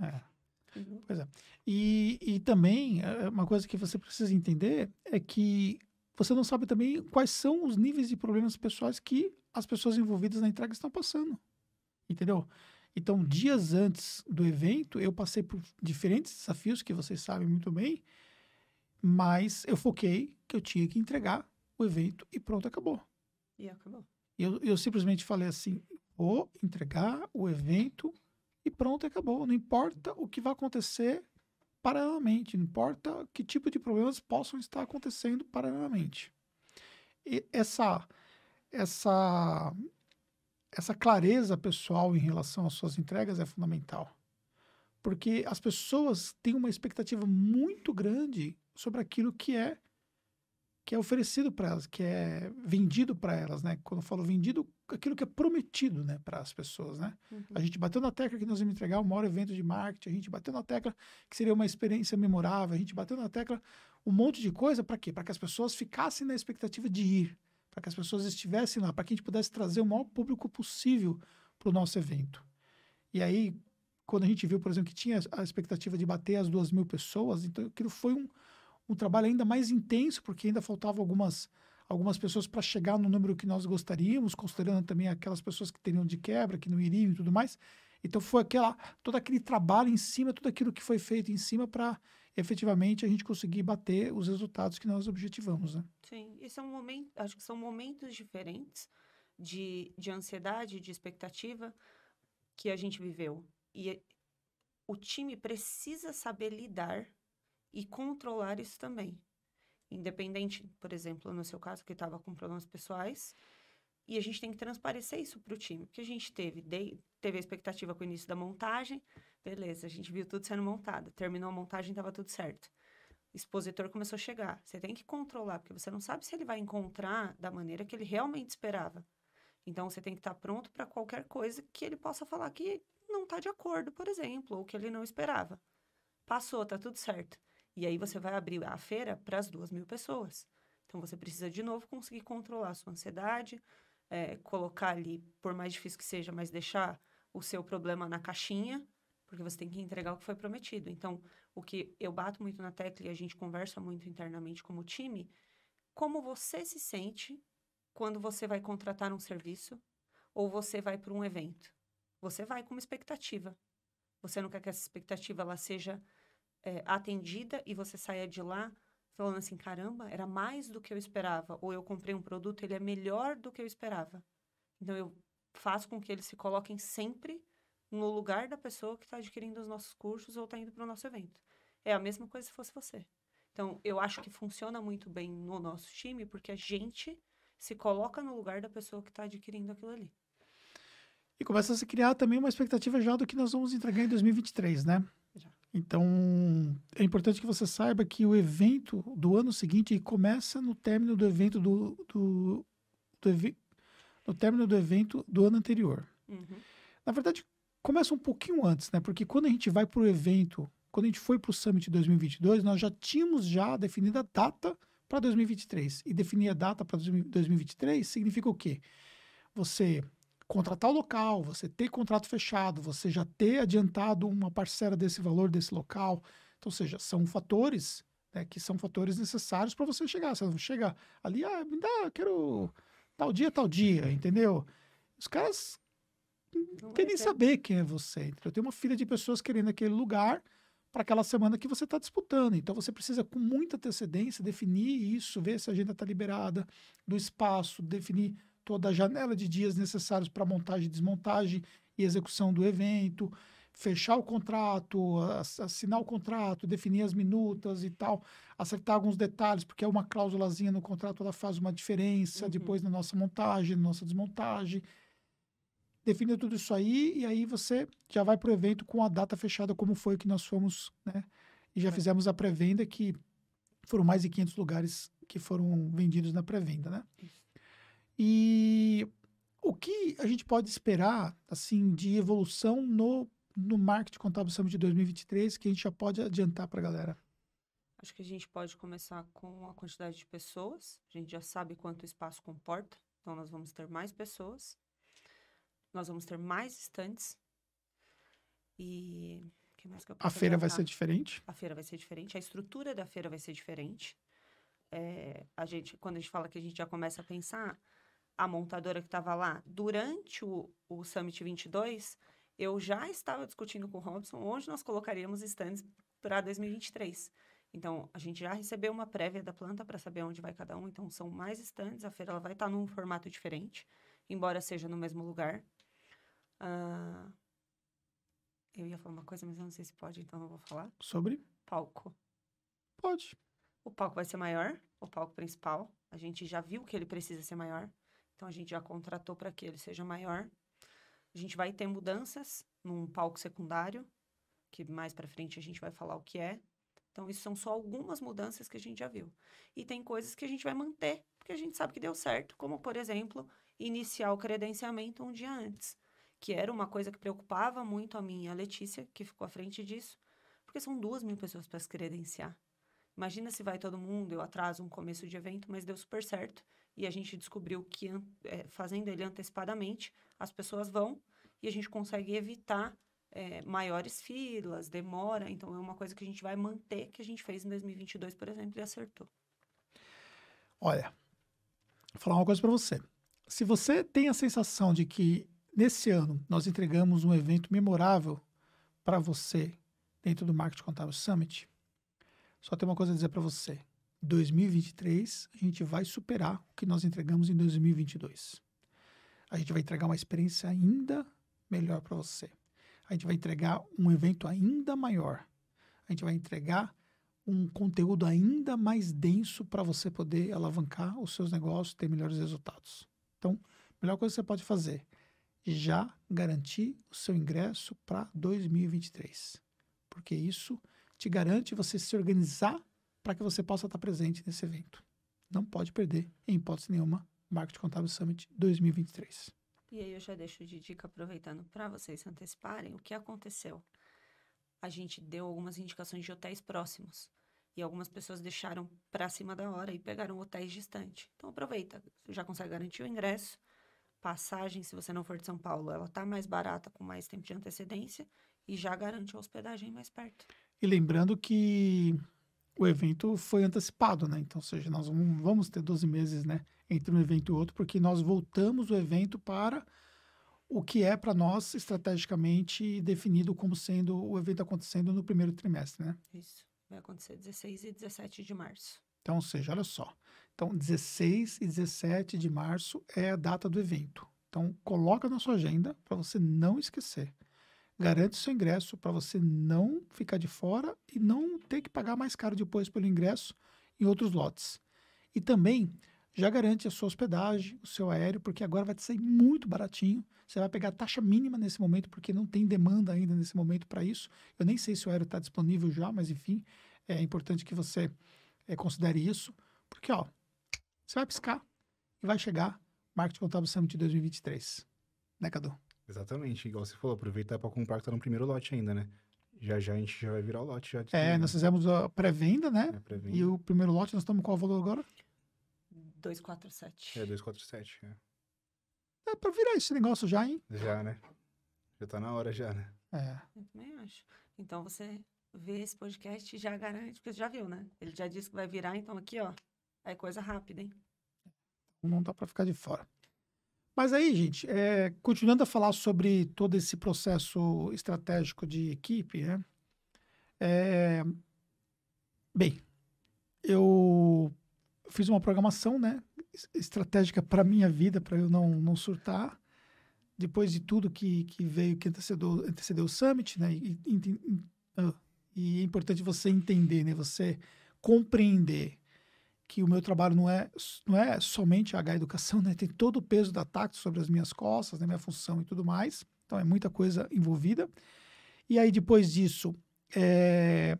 É. Uhum. Pois é. E, e também, é, é uma coisa que você precisa entender é que você não sabe também quais são os níveis de problemas pessoais que as pessoas envolvidas na entrega estão passando. Entendeu? Então, dias antes do evento, eu passei por diferentes desafios que vocês sabem muito bem, mas eu foquei que eu tinha que entregar o evento e pronto, acabou. E acabou. Eu, eu simplesmente falei assim: vou entregar o evento e pronto, acabou. Não importa o que vai acontecer paralelamente, não importa que tipo de problemas possam estar acontecendo paralelamente. E essa, essa essa clareza pessoal em relação às suas entregas é fundamental. Porque as pessoas têm uma expectativa muito grande sobre aquilo que é que é oferecido para elas, que é vendido para elas, né? Quando eu falo vendido, aquilo que é prometido, né, para as pessoas, né? Uhum. A gente bateu na tecla que nós íamos entregar o maior evento de marketing, a gente bateu na tecla que seria uma experiência memorável, a gente bateu na tecla um monte de coisa para quê? Para que as pessoas ficassem na expectativa de ir para que as pessoas estivessem lá, para que a gente pudesse trazer o maior público possível para o nosso evento. E aí, quando a gente viu, por exemplo, que tinha a expectativa de bater as duas mil pessoas, então aquilo foi um, um trabalho ainda mais intenso, porque ainda faltavam algumas, algumas pessoas para chegar no número que nós gostaríamos, considerando também aquelas pessoas que teriam de quebra, que não iriam e tudo mais. Então foi aquela, todo aquele trabalho em cima, tudo aquilo que foi feito em cima para efetivamente a gente conseguir bater os resultados que nós objetivamos. Né? Sim, é um momento acho que são momentos diferentes de, de ansiedade, de expectativa que a gente viveu. E é, o time precisa saber lidar e controlar isso também. Independente, por exemplo, no seu caso, que estava com problemas pessoais, e a gente tem que transparecer isso para o time, porque a gente teve, teve a expectativa com o início da montagem, beleza, a gente viu tudo sendo montado, terminou a montagem, estava tudo certo. O expositor começou a chegar. Você tem que controlar, porque você não sabe se ele vai encontrar da maneira que ele realmente esperava. Então, você tem que estar tá pronto para qualquer coisa que ele possa falar que não está de acordo, por exemplo, ou que ele não esperava. Passou, está tudo certo. E aí você vai abrir a feira para as duas mil pessoas. Então, você precisa, de novo, conseguir controlar a sua ansiedade, é, colocar ali, por mais difícil que seja, mas deixar o seu problema na caixinha, porque você tem que entregar o que foi prometido. Então, o que eu bato muito na tecla e a gente conversa muito internamente como time, como você se sente quando você vai contratar um serviço ou você vai para um evento? Você vai com uma expectativa. Você não quer que essa expectativa ela seja é, atendida e você saia de lá falando assim, caramba, era mais do que eu esperava, ou eu comprei um produto, ele é melhor do que eu esperava. Então eu faço com que eles se coloquem sempre no lugar da pessoa que está adquirindo os nossos cursos ou está indo para o nosso evento. É a mesma coisa se fosse você. Então, eu acho que funciona muito bem no nosso time, porque a gente se coloca no lugar da pessoa que está adquirindo aquilo ali. E começa a se criar também uma expectativa já do que nós vamos entregar em 2023, né? Então, é importante que você saiba que o evento do ano seguinte começa no término do evento do, do, do no término do evento do ano anterior. Uhum. Na verdade, começa um pouquinho antes, né? Porque quando a gente vai para o evento, quando a gente foi para o Summit 2022, nós já tínhamos já definido a data para 2023. E definir a data para 2023 significa o quê? Você contratar o local, você ter contrato fechado, você já ter adiantado uma parcela desse valor desse local. Então, ou seja, são fatores né, que são fatores necessários para você chegar. Você não chega ali, ah, me dá, quero tal dia, tal dia, uhum. entendeu? Os caras não querem saber quem é você. Eu tenho uma fila de pessoas querendo aquele lugar para aquela semana que você está disputando. Então você precisa, com muita antecedência, definir isso, ver se a agenda está liberada, do espaço, definir toda a janela de dias necessários para montagem, desmontagem e execução do evento, fechar o contrato, assinar o contrato, definir as minutas e tal, acertar alguns detalhes, porque é uma cláusulazinha no contrato, ela faz uma diferença uhum. depois na nossa montagem, na nossa desmontagem. Definir tudo isso aí e aí você já vai para o evento com a data fechada, como foi que nós fomos, né? E já é. fizemos a pré-venda, que foram mais de 500 lugares que foram vendidos na pré-venda, né? Isso. E o que a gente pode esperar, assim, de evolução no, no Marketing Contábil Summit de 2023, que a gente já pode adiantar para a galera? Acho que a gente pode começar com a quantidade de pessoas. A gente já sabe quanto espaço comporta, então nós vamos ter mais pessoas. Nós vamos ter mais estantes. E a feira vai ser diferente? A feira vai ser diferente, a estrutura da feira vai ser diferente. É, a gente, quando a gente fala que a gente já começa a pensar a montadora que estava lá, durante o, o Summit 22, eu já estava discutindo com o Robson onde nós colocaríamos stands para 2023. Então, a gente já recebeu uma prévia da planta para saber onde vai cada um. Então, são mais stands. A feira ela vai estar tá num formato diferente, embora seja no mesmo lugar. Uh... Eu ia falar uma coisa, mas eu não sei se pode, então não vou falar. Sobre? Palco. Pode. O palco vai ser maior, o palco principal. A gente já viu que ele precisa ser maior. Então, a gente já contratou para que ele seja maior. A gente vai ter mudanças num palco secundário, que mais para frente a gente vai falar o que é. Então, isso são só algumas mudanças que a gente já viu. E tem coisas que a gente vai manter, porque a gente sabe que deu certo, como, por exemplo, iniciar o credenciamento um dia antes, que era uma coisa que preocupava muito a minha Letícia, que ficou à frente disso, porque são duas mil pessoas para se credenciar. Imagina se vai todo mundo, eu atraso um começo de evento, mas deu super certo. E a gente descobriu que, é, fazendo ele antecipadamente, as pessoas vão e a gente consegue evitar é, maiores filas, demora. Então, é uma coisa que a gente vai manter, que a gente fez em 2022, por exemplo, e acertou. Olha, vou falar uma coisa para você. Se você tem a sensação de que, nesse ano, nós entregamos um evento memorável para você dentro do Marketing Contábil Summit, só tem uma coisa a dizer para você. 2023, a gente vai superar o que nós entregamos em 2022. A gente vai entregar uma experiência ainda melhor para você. A gente vai entregar um evento ainda maior. A gente vai entregar um conteúdo ainda mais denso para você poder alavancar os seus negócios, ter melhores resultados. Então, a melhor coisa que você pode fazer, já garantir o seu ingresso para 2023. Porque isso te garante você se organizar para que você possa estar tá presente nesse evento. Não pode perder, em hipótese nenhuma, Marketing Contábil Summit 2023. E aí eu já deixo de dica, aproveitando para vocês anteciparem, o que aconteceu? A gente deu algumas indicações de hotéis próximos. E algumas pessoas deixaram para cima da hora e pegaram hotéis distante. Então aproveita, você já consegue garantir o ingresso. Passagem, se você não for de São Paulo, ela tá mais barata com mais tempo de antecedência e já garante a hospedagem mais perto. E lembrando que o evento foi antecipado, né? Então, ou seja, nós vamos ter 12 meses, né, entre um evento e outro, porque nós voltamos o evento para o que é para nós estrategicamente definido como sendo o evento acontecendo no primeiro trimestre, né? Isso. Vai acontecer 16 e 17 de março. Então, ou seja, olha só. Então, 16 e 17 de março é a data do evento. Então, coloca na sua agenda para você não esquecer. Uhum. Garante seu ingresso para você não ficar de fora e não ter que pagar mais caro depois pelo ingresso em outros lotes. E também já garante a sua hospedagem, o seu aéreo, porque agora vai te sair muito baratinho. Você vai pegar a taxa mínima nesse momento, porque não tem demanda ainda nesse momento para isso. Eu nem sei se o aéreo está disponível já, mas enfim, é importante que você é, considere isso, porque ó, você vai piscar e vai chegar Marketing Contábil Summit 2023. Né, Cadu? Exatamente, igual você falou, aproveitar para comprar que tá no primeiro lote ainda, né? Já já a gente já vai virar o lote. Já é, né? nós fizemos a pré-venda, né? É, pré e o primeiro lote, nós estamos qual valor agora? 247. É, 247, é. É pra virar esse negócio já, hein? Já, né? Já tá na hora já, né? É. Eu também acho. Então você vê esse podcast e já garante, porque você já viu, né? Ele já disse que vai virar, então aqui, ó, é coisa rápida, hein? Então não dá pra ficar de fora. Mas aí, gente, é, continuando a falar sobre todo esse processo estratégico de equipe, né? É, bem, eu fiz uma programação, né? Estratégica para minha vida, para eu não, não surtar. Depois de tudo que, que veio, que antecedeu, antecedeu o Summit, né? E, e, e ah, é importante você entender, né? Você compreender que o meu trabalho não é, não é somente a educação, né? Tem todo o peso da TACT sobre as minhas costas, né? minha função e tudo mais. Então é muita coisa envolvida. E aí depois disso, é,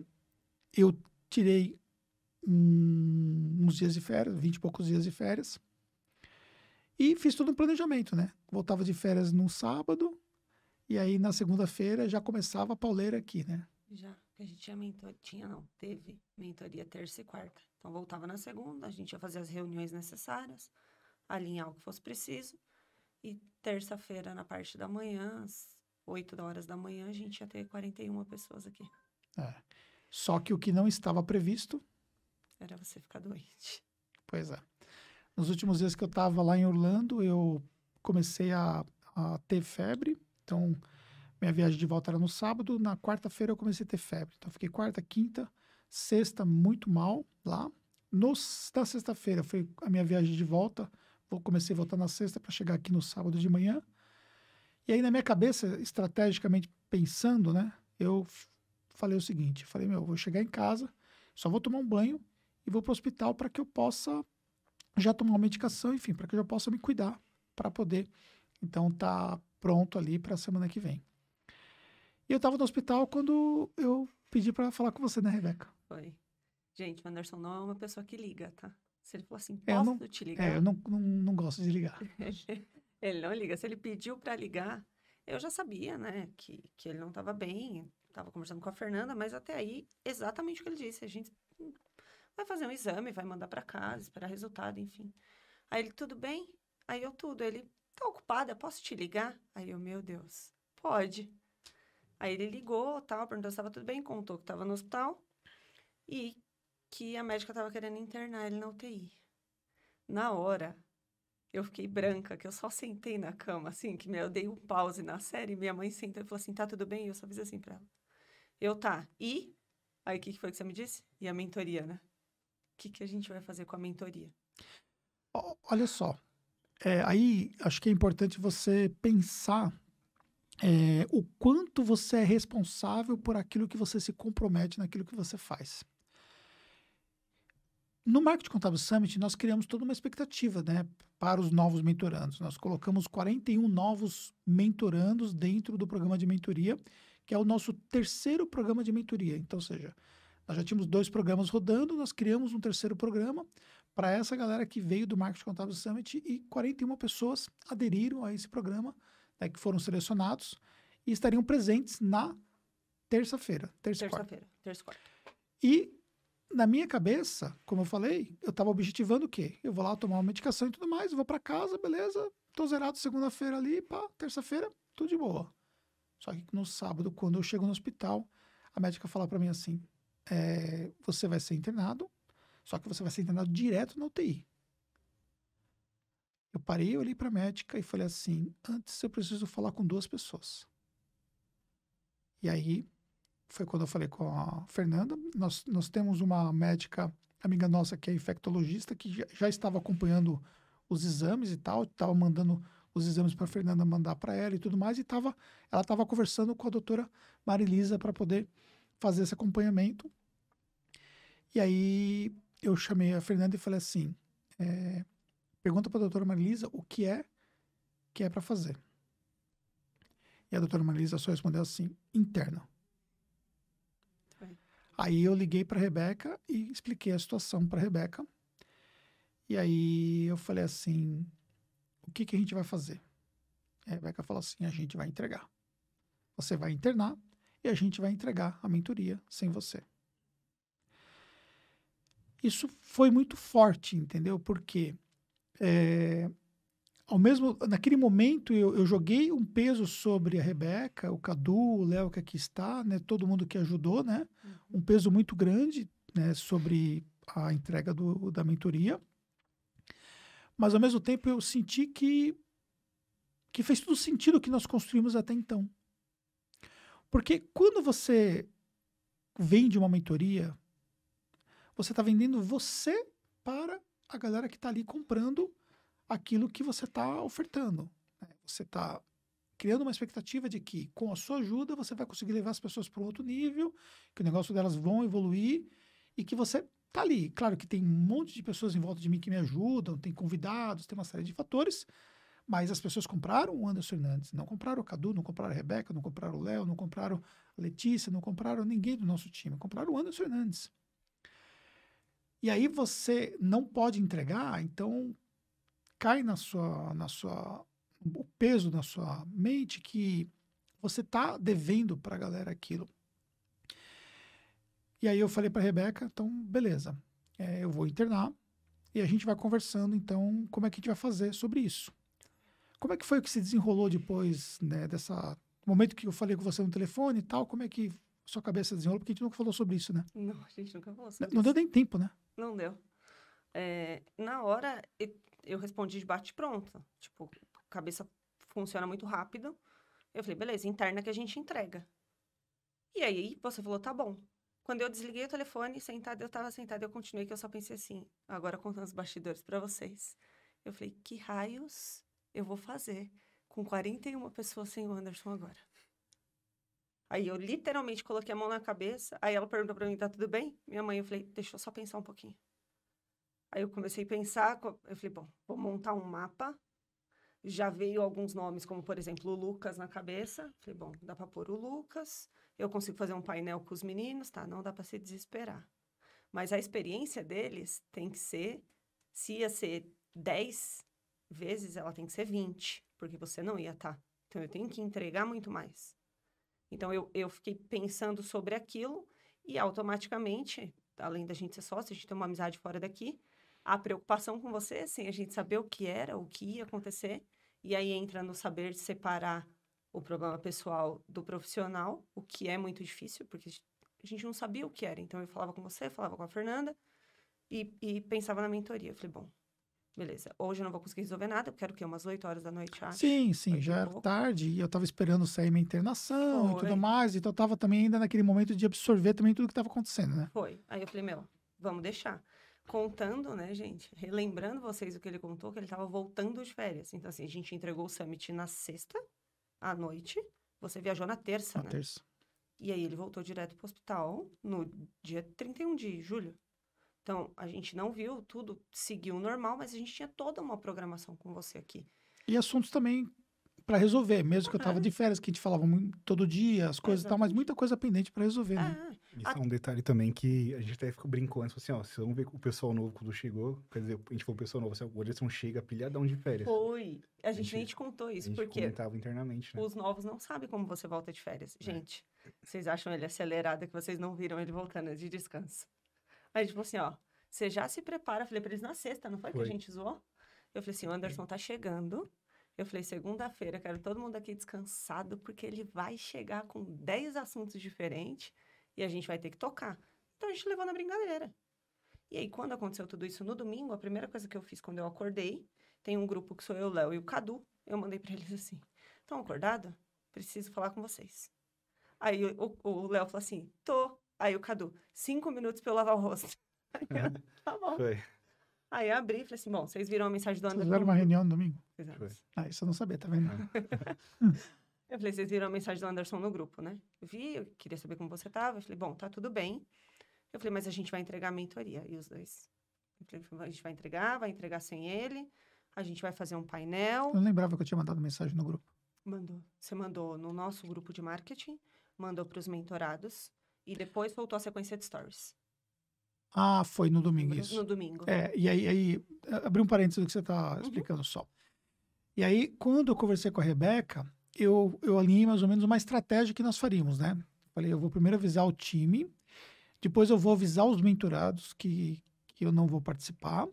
eu tirei um, uns dias de férias, vinte e poucos dias de férias. E fiz todo um planejamento, né? Voltava de férias num sábado, e aí na segunda-feira já começava a pauleira aqui, né? Já, a gente tinha mentoria tinha, não, teve mentoria terça e quarta. Então, voltava na segunda, a gente ia fazer as reuniões necessárias, alinhar o que fosse preciso. E terça-feira, na parte da manhã, às 8 horas da manhã, a gente ia ter 41 pessoas aqui. É. Só que o que não estava previsto. Era você ficar doente. Pois é. Nos últimos dias que eu estava lá em Orlando, eu comecei a, a ter febre. Então, minha viagem de volta era no sábado. Na quarta-feira, eu comecei a ter febre. Então, fiquei quarta, quinta Sexta, muito mal lá. No, na sexta-feira foi a minha viagem de volta. Vou comecei a voltar na sexta para chegar aqui no sábado de manhã. E aí na minha cabeça, estrategicamente pensando, né? Eu falei o seguinte, falei, meu, vou chegar em casa, só vou tomar um banho e vou para o hospital para que eu possa já tomar uma medicação, enfim, para que eu já possa me cuidar, para poder então tá pronto ali para a semana que vem. E eu estava no hospital quando eu pedi para falar com você, né, Rebeca? Foi. Gente, o Anderson não é uma pessoa que liga, tá? Se ele for assim, posso é, eu não, te ligar? É, eu não, não, não gosto de ligar. ele, não liga. Se ele pediu para ligar, eu já sabia, né, que, que ele não estava bem. Estava conversando com a Fernanda, mas até aí, exatamente o que ele disse. A gente vai fazer um exame, vai mandar para casa, esperar resultado, enfim. Aí ele, tudo bem? Aí eu, tudo. Ele, tá ocupada, posso te ligar? Aí eu, meu Deus, pode. Aí ele ligou, tal, perguntou se estava tudo bem, contou que estava no hospital e que a médica estava querendo internar ele na UTI. Na hora, eu fiquei branca, que eu só sentei na cama, assim, que eu dei um pause na série, minha mãe sentou e falou assim, tá tudo bem? E eu só fiz assim pra ela. Eu, tá, e? Aí, o que, que foi que você me disse? E a mentoria, né? O que, que a gente vai fazer com a mentoria? Olha só, é, aí acho que é importante você pensar é, o quanto você é responsável por aquilo que você se compromete naquilo que você faz. No Market Contábil Summit, nós criamos toda uma expectativa né, para os novos mentorandos. Nós colocamos 41 novos mentorandos dentro do programa de mentoria, que é o nosso terceiro programa de mentoria. Então, seja, nós já tínhamos dois programas rodando, nós criamos um terceiro programa para essa galera que veio do Market Contábil Summit e 41 pessoas aderiram a esse programa, né, que foram selecionados e estariam presentes na terça-feira. Terça-feira. Terça terça-feira. E na minha cabeça, como eu falei, eu estava objetivando o quê? Eu vou lá tomar uma medicação e tudo mais, vou para casa, beleza, tô zerado segunda-feira ali, pá, terça-feira, tudo de boa. Só que no sábado, quando eu chego no hospital, a médica fala para mim assim: é, você vai ser internado, só que você vai ser internado direto na UTI. Eu parei, olhei para a médica e falei assim: antes eu preciso falar com duas pessoas. E aí foi quando eu falei com a Fernanda. Nós, nós temos uma médica, amiga nossa, que é infectologista, que já, já estava acompanhando os exames e tal, estava mandando os exames para Fernanda mandar para ela e tudo mais, e tava, ela estava conversando com a doutora Marilisa para poder fazer esse acompanhamento. E aí eu chamei a Fernanda e falei assim: é, pergunta para a doutora Marilisa o que é que é para fazer. E a doutora Marilisa só respondeu assim: interna. Aí eu liguei para Rebeca e expliquei a situação para Rebeca. E aí eu falei assim: o que, que a gente vai fazer? E a Rebeca falou assim: a gente vai entregar. Você vai internar e a gente vai entregar a mentoria sem você. Isso foi muito forte, entendeu? Porque é, ao mesmo naquele momento eu, eu, joguei um peso sobre a Rebeca, o Cadu, o Léo que aqui está, né, todo mundo que ajudou, né, uhum. um peso muito grande, né, sobre a entrega do, da mentoria. Mas ao mesmo tempo eu senti que que fez todo sentido o que nós construímos até então. Porque quando você vende uma mentoria, você está vendendo você para a galera que está ali comprando aquilo que você está ofertando. Né? Você está criando uma expectativa de que, com a sua ajuda, você vai conseguir levar as pessoas para um outro nível, que o negócio delas vão evoluir e que você está ali. Claro que tem um monte de pessoas em volta de mim que me ajudam, tem convidados, tem uma série de fatores, mas as pessoas compraram o Anderson Fernandes, não compraram o Cadu, não compraram a Rebeca, não compraram o Léo, não compraram a Letícia, não compraram ninguém do nosso time, compraram o Anderson Fernandes. E aí você não pode entregar, então cai na sua, na sua, o peso na sua mente que você tá devendo para a galera aquilo. E aí eu falei para Rebeca, então beleza, é, eu vou internar e a gente vai conversando então como é que a gente vai fazer sobre isso. Como é que foi o que se desenrolou depois né, dessa momento que eu falei com você no telefone e tal? Como é que sua cabeça desenrolou? Porque a gente nunca falou sobre isso, né? Não, a gente nunca falou sobre não, isso. Não deu nem tempo, né? Não deu. É, na hora, eu respondi de bate pronto. Tipo, cabeça funciona muito rápido. Eu falei, beleza, interna que a gente entrega. E aí, você falou, tá bom. Quando eu desliguei o telefone, sentada, eu tava sentada, eu continuei, que eu só pensei assim, agora contando os bastidores para vocês. Eu falei, que raios eu vou fazer com 41 pessoas sem o Anderson agora? Aí eu literalmente coloquei a mão na cabeça, aí ela perguntou pra mim, tá tudo bem? Minha mãe, eu falei, deixa eu só pensar um pouquinho. Aí eu comecei a pensar, eu falei, bom, vou montar um mapa. Já veio alguns nomes, como por exemplo o Lucas na cabeça. Falei, bom, dá para pôr o Lucas. Eu consigo fazer um painel com os meninos, tá? Não dá para se desesperar. Mas a experiência deles tem que ser, se ia ser 10 vezes, ela tem que ser 20, porque você não ia estar. Tá. Então eu tenho que entregar muito mais. Então eu, eu fiquei pensando sobre aquilo e automaticamente, além da gente ser sócio, a gente tem uma amizade fora daqui, a preocupação com você, sem a gente saber o que era, o que ia acontecer. E aí entra no saber separar o problema pessoal do profissional, o que é muito difícil, porque a gente não sabia o que era. Então eu falava com você, falava com a Fernanda e, e pensava na mentoria. Eu falei, bom, beleza, hoje eu não vou conseguir resolver nada, eu quero que umas 8 horas da noite acho. Sim, sim, já era pouco. tarde e eu estava esperando sair minha internação Foi. e tudo mais, então eu estava também ainda naquele momento de absorver também tudo que estava acontecendo, né? Foi. Aí eu falei, meu, vamos deixar contando, né, gente? Relembrando vocês o que ele contou, que ele estava voltando de férias. Então, assim, a gente entregou o summit na sexta à noite. Você viajou na terça, na né? terça. E aí ele voltou direto para o hospital no dia 31 de julho. Então, a gente não viu tudo, seguiu normal, mas a gente tinha toda uma programação com você aqui. E assuntos também para resolver, mesmo que eu tava é. de férias, que a gente falava todo dia, as coisas e tal, mas muita coisa pendente para resolver, né? é. né? Isso a... é um detalhe também que a gente até ficou brincando, assim, ó, vocês vão ver o pessoal novo quando chegou, quer dizer, a gente falou o pessoal novo, assim, o Anderson chega pilhadão de férias. Foi, a gente, a gente nem te contou isso, a gente porque comentava internamente, né? os novos não sabem como você volta de férias. É. Gente, vocês acham ele acelerado que vocês não viram ele voltando de descanso. Aí a gente falou assim, ó, você já se prepara, falei pra eles na sexta, não foi, foi. que a gente zoou? Eu falei assim, o Anderson tá chegando, eu falei, segunda-feira, quero todo mundo aqui descansado, porque ele vai chegar com 10 assuntos diferentes e a gente vai ter que tocar. Então a gente levou na brincadeira. E aí, quando aconteceu tudo isso no domingo, a primeira coisa que eu fiz quando eu acordei, tem um grupo que sou eu, Léo e o Cadu, eu mandei para eles assim: estão acordado? Preciso falar com vocês. Aí o Léo falou assim: tô. Aí o Cadu, cinco minutos pra eu lavar o rosto. tá bom. Foi. Aí eu abri e falei assim: bom, vocês viram a mensagem do André. Vocês fizeram uma reunião no domingo? Exato. Foi. Ah, isso eu não sabia, tá vendo? Eu falei, vocês viram a mensagem do Anderson no grupo, né? Eu vi, eu queria saber como você tava. Eu falei, bom, tá tudo bem. Eu falei, mas a gente vai entregar a mentoria. E os dois. Eu falei, a gente vai entregar, vai entregar sem ele. A gente vai fazer um painel. Eu não lembrava que eu tinha mandado mensagem no grupo. Mandou. Você mandou no nosso grupo de marketing, mandou para os mentorados e depois voltou a sequência de stories. Ah, foi no domingo isso. No domingo. É, e aí, aí eh, abri um parênteses do que você tá uhum. explicando uhum. só. E aí, quando eu conversei com a Rebeca, eu, eu alinhei mais ou menos uma estratégia que nós faríamos, né? Falei, eu vou primeiro avisar o time, depois eu vou avisar os mentorados que, que eu não vou participar.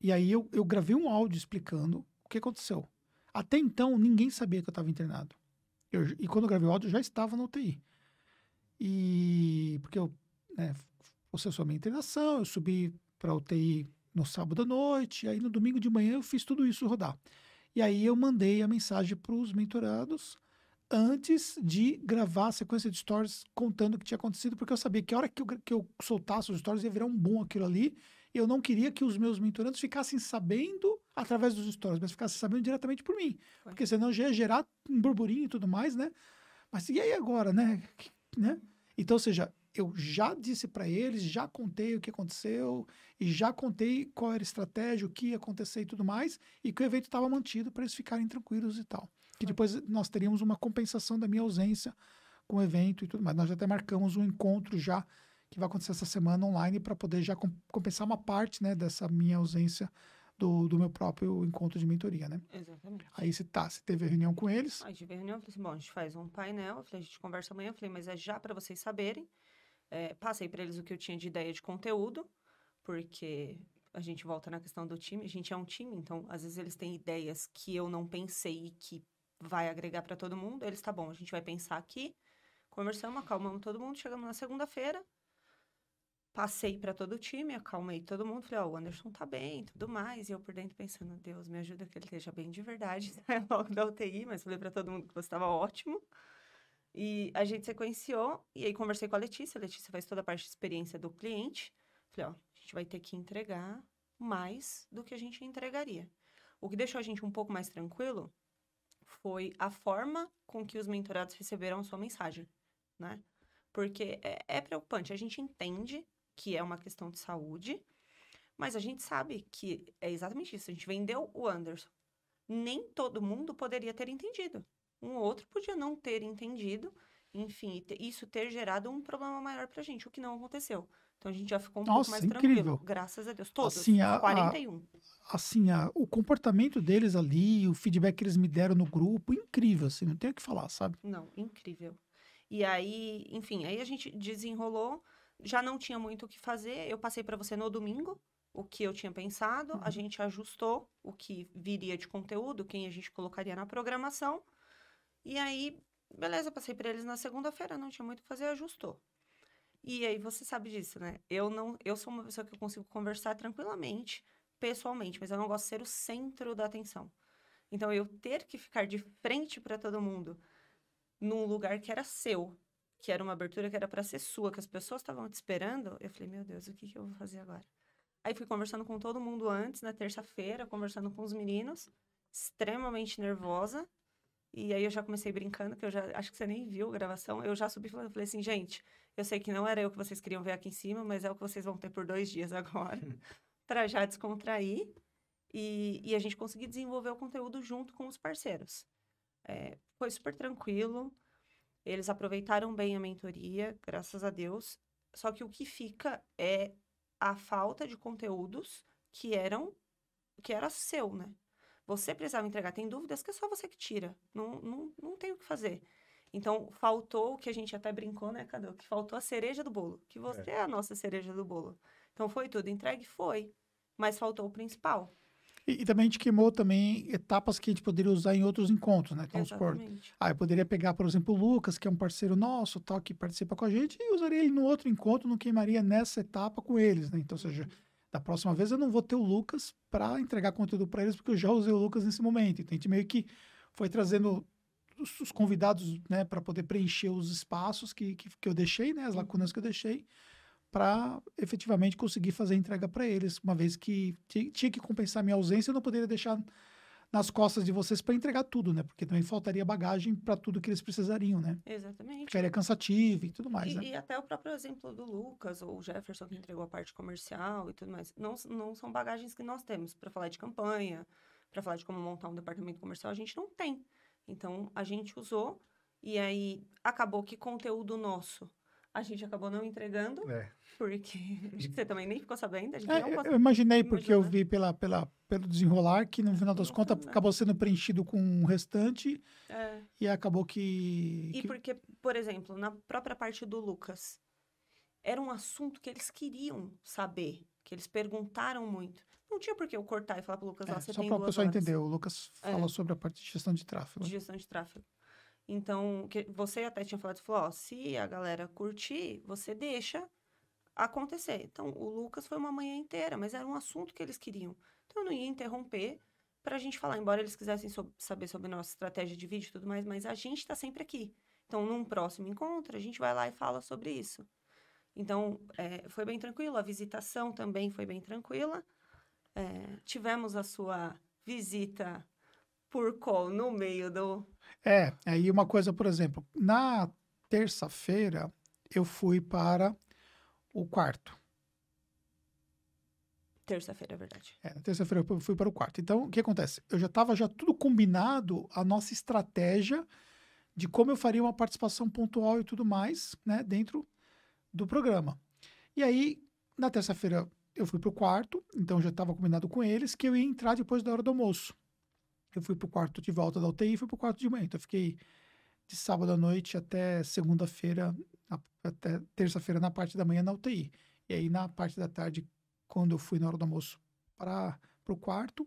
E aí eu, eu gravei um áudio explicando o que aconteceu. Até então, ninguém sabia que eu estava internado. Eu, e quando eu gravei o áudio, eu já estava na UTI. E porque eu né, processou a minha internação, eu subi para a UTI no sábado à noite, aí no domingo de manhã eu fiz tudo isso rodar. E aí eu mandei a mensagem para os mentorados antes de gravar a sequência de stories contando o que tinha acontecido, porque eu sabia que a hora que eu, que eu soltasse os stories ia virar um bom aquilo ali. Eu não queria que os meus mentorandos ficassem sabendo através dos stories, mas ficassem sabendo diretamente por mim. Foi. Porque senão já ia gerar um burburinho e tudo mais, né? Mas e aí agora, né? né? Então, ou seja, eu já disse para eles, já contei o que aconteceu e já contei qual era a estratégia, o que ia acontecer e tudo mais, e que o evento estava mantido para eles ficarem tranquilos e tal. Que depois nós teríamos uma compensação da minha ausência com o evento e tudo mais. Nós já até marcamos um encontro já que vai acontecer essa semana online para poder já compensar uma parte né, dessa minha ausência do, do meu próprio encontro de mentoria, né? Exatamente. Aí você tá, você teve reunião com eles. Aí tive reunião, falei assim, bom, a gente faz um painel, falei, a gente conversa amanhã, falei, mas é já para vocês saberem é, passei para eles o que eu tinha de ideia de conteúdo, porque a gente volta na questão do time, a gente é um time, então às vezes eles têm ideias que eu não pensei e que vai agregar para todo mundo. Eles, tá bom, a gente vai pensar aqui, conversamos, acalmamos todo mundo, chegamos na segunda-feira, passei para todo o time, acalmei todo mundo, falei, ó, oh, o Anderson tá bem, tudo mais, e eu por dentro pensando, Deus, me ajuda que ele esteja bem de verdade, né, logo da UTI, mas falei para todo mundo que você estava ótimo. E a gente sequenciou, e aí conversei com a Letícia. A Letícia faz toda a parte de experiência do cliente. Falei, ó, a gente vai ter que entregar mais do que a gente entregaria. O que deixou a gente um pouco mais tranquilo foi a forma com que os mentorados receberam sua mensagem, né? Porque é, é preocupante. A gente entende que é uma questão de saúde, mas a gente sabe que é exatamente isso. A gente vendeu o Anderson. Nem todo mundo poderia ter entendido um outro podia não ter entendido, enfim, isso ter gerado um problema maior para a gente, o que não aconteceu. Então a gente já ficou um Nossa, pouco mais incrível. tranquilo, graças a Deus. Todos, assim, a, 41. A, assim, a, o comportamento deles ali, o feedback que eles me deram no grupo, incrível, assim, não tenho o que falar, sabe? Não, incrível. E aí, enfim, aí a gente desenrolou, já não tinha muito o que fazer, eu passei para você no domingo, o que eu tinha pensado, uhum. a gente ajustou o que viria de conteúdo, quem a gente colocaria na programação, e aí, beleza, passei para eles na segunda-feira, não tinha muito o que fazer, ajustou. E aí você sabe disso, né? Eu não, eu sou uma pessoa que eu consigo conversar tranquilamente, pessoalmente, mas eu não gosto de ser o centro da atenção. Então eu ter que ficar de frente para todo mundo num lugar que era seu, que era uma abertura que era para ser sua, que as pessoas estavam te esperando, eu falei, meu Deus, o que que eu vou fazer agora? Aí fui conversando com todo mundo antes, na terça-feira, conversando com os meninos, extremamente nervosa, e aí eu já comecei brincando, que eu já acho que você nem viu a gravação. Eu já subi e falei assim, gente, eu sei que não era eu que vocês queriam ver aqui em cima, mas é o que vocês vão ter por dois dias agora, para já descontrair e, e, a gente conseguir desenvolver o conteúdo junto com os parceiros. É, foi super tranquilo. Eles aproveitaram bem a mentoria, graças a Deus. Só que o que fica é a falta de conteúdos que eram que era seu, né? você precisava entregar. Tem dúvidas que é só você que tira. Não, não, não tem o que fazer. Então, faltou o que a gente até brincou, né, Cadu? Que faltou a cereja do bolo. Que você é. é a nossa cereja do bolo. Então, foi tudo entregue? Foi. Mas faltou o principal. E, e, também a gente queimou também etapas que a gente poderia usar em outros encontros, né? Então, supor, ah, eu poderia pegar, por exemplo, o Lucas, que é um parceiro nosso, tal, que participa com a gente, e usaria ele no outro encontro, não queimaria nessa etapa com eles, né? Então, ou seja, uhum da próxima vez eu não vou ter o Lucas para entregar conteúdo para eles, porque eu já usei o Lucas nesse momento. Então a gente meio que foi trazendo os, os convidados né, para poder preencher os espaços que, que, que, eu deixei, né, as lacunas que eu deixei, para efetivamente conseguir fazer a entrega para eles, uma vez que tinha que compensar minha ausência, eu não poderia deixar nas costas de vocês para entregar tudo, né? Porque também faltaria bagagem para tudo que eles precisariam, né? Exatamente. Ficaria cansativo e tudo mais, e, né? E até o próprio exemplo do Lucas ou o Jefferson que entregou a parte comercial e tudo mais. Não, não são bagagens que nós temos para falar de campanha, para falar de como montar um departamento comercial, a gente não tem. Então, a gente usou e aí acabou que conteúdo nosso a gente acabou não entregando, é. porque você também nem ficou sabendo. É, pode... Eu imaginei, porque eu vi pela, pela, pelo desenrolar que, no final das contas, acabou sendo preenchido com o restante é. e acabou que... E que... porque, por exemplo, na própria parte do Lucas, era um assunto que eles queriam saber, que eles perguntaram muito. Não tinha por que eu cortar e falar para é, o Lucas, é, lá, você só tem Só para o pessoal entender, o Lucas fala sobre a parte de gestão de tráfego. De né? gestão de tráfego. Então, que você até tinha falado, falou, ó, se a galera curtir, você deixa acontecer. Então, o Lucas foi uma manhã inteira, mas era um assunto que eles queriam. Então, eu não ia interromper para a gente falar, embora eles quisessem so saber sobre a nossa estratégia de vídeo e tudo mais, mas a gente está sempre aqui. Então, num próximo encontro, a gente vai lá e fala sobre isso. Então, é, foi bem tranquilo. A visitação também foi bem tranquila. É, tivemos a sua visita por qual? No meio do. É, aí uma coisa, por exemplo, na terça-feira eu fui para o quarto. Terça-feira, é verdade. É, terça-feira eu fui para o quarto. Então, o que acontece? Eu já estava já tudo combinado, a nossa estratégia de como eu faria uma participação pontual e tudo mais, né, dentro do programa. E aí, na terça-feira, eu fui para o quarto, então já estava combinado com eles que eu ia entrar depois da hora do almoço. Eu fui pro quarto de volta da UTI e fui pro quarto de manhã. Então eu fiquei de sábado à noite até segunda-feira, até terça-feira na parte da manhã na UTI. E aí na parte da tarde, quando eu fui na hora do almoço para pro quarto,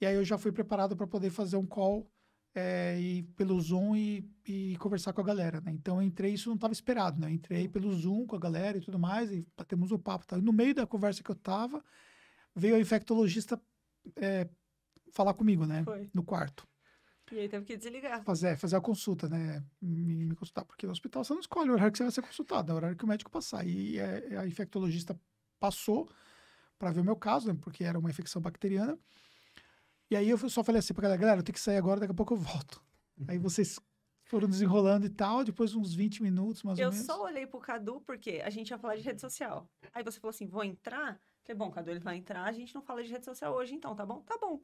e aí eu já fui preparado para poder fazer um call é, e pelo Zoom e, e, conversar com a galera, né? Então eu entrei, isso não estava esperado, né? Eu entrei pelo Zoom com a galera e tudo mais, e batemos o papo. Tá? E no meio da conversa que eu tava, veio a infectologista é, falar comigo, né? Foi. No quarto. E aí teve que desligar. Fazer, fazer a consulta, né? Me, me, consultar, porque no hospital você não escolhe o horário que você vai ser consultado, é o horário que o médico passar. E é, é, a infectologista passou para ver o meu caso, né? Porque era uma infecção bacteriana. E aí eu só falei assim pra galera, galera, eu tenho que sair agora, daqui a pouco eu volto. aí uhum. vocês foram desenrolando e tal, depois uns 20 minutos, mais eu ou menos. Eu só olhei pro Cadu, porque a gente ia falar de rede social. Aí você falou assim, vou entrar? falei, bom, Cadu, ele vai entrar, a gente não fala de rede social hoje então, tá bom? Tá bom.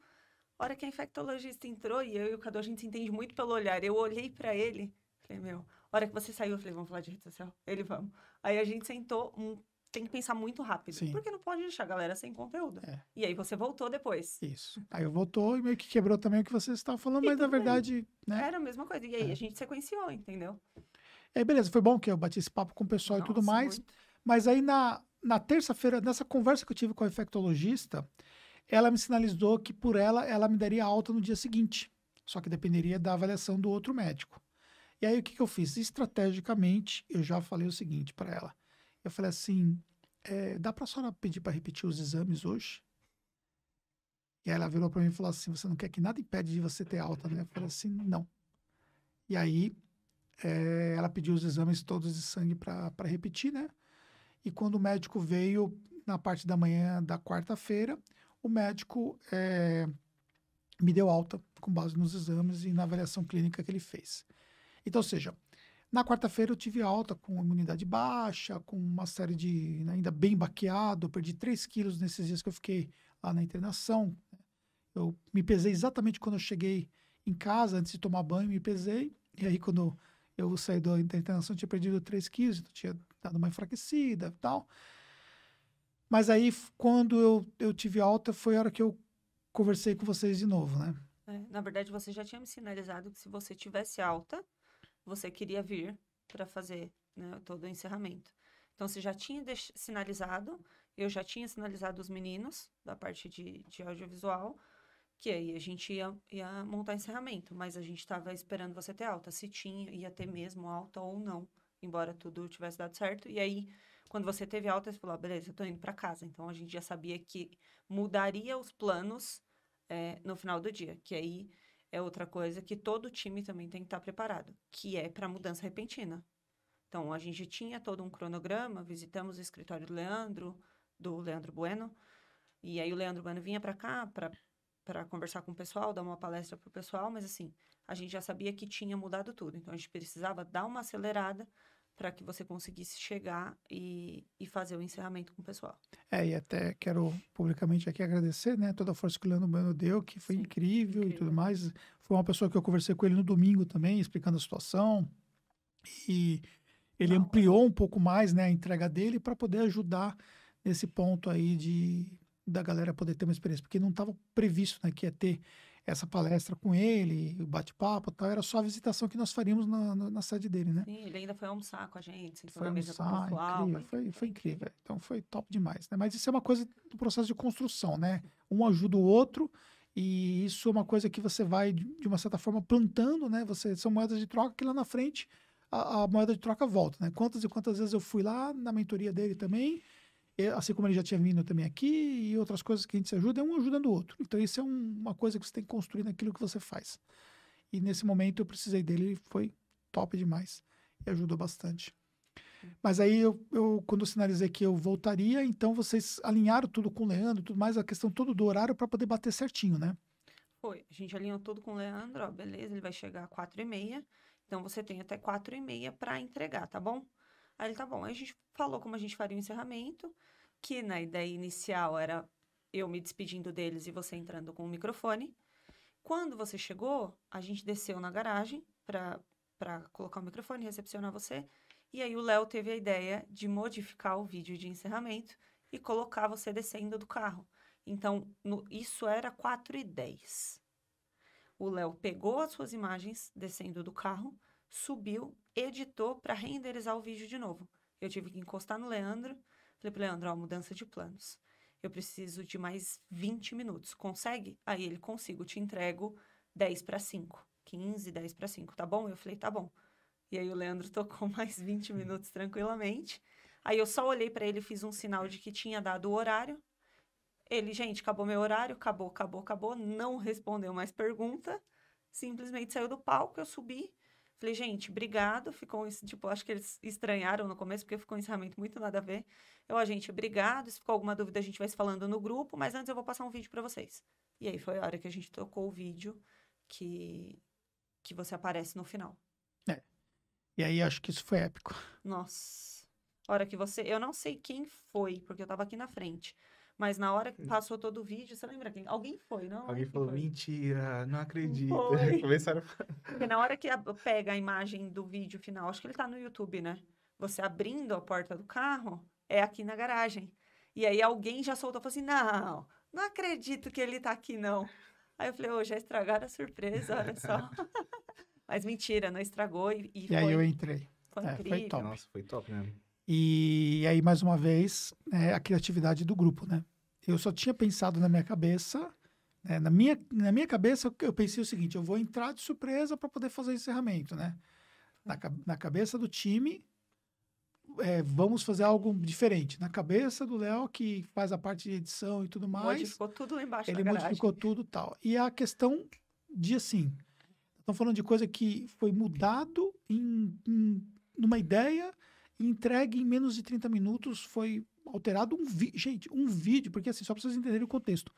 A hora que a infectologista entrou e eu e o Cadu, a gente se entende muito pelo olhar. Eu olhei para ele, falei, meu, a hora que você saiu, eu falei, vamos falar de rede social? Ele, vamos. Aí a gente sentou, um, tem que pensar muito rápido. Sim. Porque não pode deixar a galera sem conteúdo. É. E aí você voltou depois. Isso. Aí eu voltou e meio que quebrou também o que você estava falando, e mas na verdade. Né? Era a mesma coisa. E aí é. a gente sequenciou, entendeu? E é, aí, beleza, foi bom que eu bati esse papo com o pessoal Nossa, e tudo mais. Muito. Mas aí na, na terça-feira, nessa conversa que eu tive com o infectologista, ela me sinalizou que por ela ela me daria alta no dia seguinte, só que dependeria da avaliação do outro médico. E aí o que, que eu fiz? Estrategicamente, eu já falei o seguinte para ela. Eu falei assim: é, dá para a senhora pedir para repetir os exames hoje? E aí ela virou para mim e falou assim: você não quer que nada impede de você ter alta, né? Eu falei assim: não. E aí é, ela pediu os exames todos de sangue para repetir, né? E quando o médico veio na parte da manhã da quarta-feira, o médico é, me deu alta com base nos exames e na avaliação clínica que ele fez. Então, ou seja, na quarta-feira eu tive alta com imunidade baixa, com uma série de. Né, ainda bem baqueado, perdi 3 quilos nesses dias que eu fiquei lá na internação. Eu me pesei exatamente quando eu cheguei em casa, antes de tomar banho, me pesei. E aí, quando eu saí da internação, eu tinha perdido 3 quilos, então tinha dado uma enfraquecida e tal. Mas aí, quando eu, eu tive alta, foi a hora que eu conversei com vocês de novo, né? É, na verdade, você já tinha me sinalizado que se você tivesse alta, você queria vir para fazer né, todo o encerramento. Então, você já tinha sinalizado, eu já tinha sinalizado os meninos da parte de, de audiovisual, que aí a gente ia, ia montar encerramento, mas a gente estava esperando você ter alta, se tinha, ia ter mesmo alta ou não, embora tudo tivesse dado certo. E aí quando você teve alta, você falou, ah, beleza, eu tô indo para casa. Então, a gente já sabia que mudaria os planos é, no final do dia, que aí é outra coisa que todo time também tem que estar tá preparado, que é para mudança repentina. Então, a gente tinha todo um cronograma, visitamos o escritório do Leandro, do Leandro Bueno, e aí o Leandro Bueno vinha para cá para conversar com o pessoal, dar uma palestra para o pessoal, mas assim, a gente já sabia que tinha mudado tudo, então a gente precisava dar uma acelerada para que você conseguisse chegar e, e fazer o encerramento com o pessoal. É, e até quero publicamente aqui agradecer, né, toda a força que o Leandro Bueno deu, que foi Sim, incrível, incrível, e tudo mais. Foi uma pessoa que eu conversei com ele no domingo também, explicando a situação, e ele Não, ampliou um pouco mais, né, a entrega dele para poder ajudar nesse ponto aí de da galera poder ter uma experiência, porque não estava previsto né, que ia ter essa palestra com ele, o bate-papo tal, era só a visitação que nós faríamos na, na, na, sede dele, né? Sim, ele ainda foi almoçar com a gente, foi almoçar, pessoal, incrível, foi, foi, incrível. Então foi top demais, né? Mas isso é uma coisa do processo de construção, né? Um ajuda o outro e isso é uma coisa que você vai, de uma certa forma, plantando, né? Você, são moedas de troca que lá na frente a, a moeda de troca volta, né? Quantas e quantas vezes eu fui lá na mentoria dele também é, assim como ele já tinha vindo também aqui, e outras coisas que a gente se ajuda, é um ajudando o outro. Então, isso é um, uma coisa que você tem que construir naquilo que você faz. E nesse momento eu precisei dele, foi top demais e ajudou bastante. Mas aí, eu, eu, quando eu sinalizei que eu voltaria, então vocês alinharam tudo com o Leandro, tudo mais, a questão toda do horário para poder bater certinho, né? Foi. A gente alinhou tudo com o Leandro, ó, beleza, ele vai chegar às quatro e meia. Então, você tem até quatro e meia para entregar, tá bom? Aí ele, tá bom. Aí a gente falou como a gente faria o encerramento, que na né, ideia inicial era eu me despedindo deles e você entrando com o microfone. Quando você chegou, a gente desceu na garagem para colocar o microfone, recepcionar você. E aí o Léo teve a ideia de modificar o vídeo de encerramento e colocar você descendo do carro. Então, no, isso era 4 h 10. O Léo pegou as suas imagens descendo do carro subiu, editou para renderizar o vídeo de novo. Eu tive que encostar no Leandro. Falei pro Leandro, ó, mudança de planos. Eu preciso de mais 20 minutos. Consegue? Aí ele consigo, te entrego 10 para 5. 15, 10 para 5, tá bom? Eu falei, tá bom. E aí o Leandro tocou mais 20 minutos tranquilamente. Aí eu só olhei para ele, fiz um sinal de que tinha dado o horário. Ele, gente, acabou meu horário, acabou, acabou, acabou, não respondeu mais pergunta. Simplesmente saiu do palco, eu subi, Falei, gente, obrigado. Ficou, tipo, acho que eles estranharam no começo, porque ficou um encerramento muito nada a ver. Eu, a gente, obrigado. Se ficou alguma dúvida, a gente vai se falando no grupo, mas antes eu vou passar um vídeo para vocês. E aí foi a hora que a gente tocou o vídeo que, que você aparece no final. É. E aí acho que isso foi épico. Nossa. A hora que você. Eu não sei quem foi, porque eu tava aqui na frente. Mas na hora que hum. passou todo o vídeo, você lembra quem? Alguém foi, não? Alguém falou, foi. mentira, não acredito. Começaram Porque na hora que pega a imagem do vídeo final, acho que ele tá no YouTube, né? Você abrindo a porta do carro, é aqui na garagem. E aí alguém já soltou, falou assim, não, não acredito que ele tá aqui, não. Aí eu falei, ô, oh, já estragaram a surpresa, olha só. Mas mentira, não estragou e, e, e foi... aí eu entrei. Foi é, Foi top. Nossa, foi top mesmo. E aí, mais uma vez, é a criatividade do grupo, né? Eu só tinha pensado na minha cabeça, né? na, minha, na minha cabeça, eu pensei é o seguinte: eu vou entrar de surpresa para poder fazer o encerramento, né? Na, na cabeça do time, é, vamos fazer algo diferente. Na cabeça do Léo, que faz a parte de edição e tudo mais. Modificou tudo lá embaixo Ele modificou tudo tal. E a questão de assim. estão falando de coisa que foi mudado em, em numa ideia entregue em menos de 30 minutos, foi alterado um vídeo. Gente, um vídeo, porque assim, só para vocês entenderem o contexto.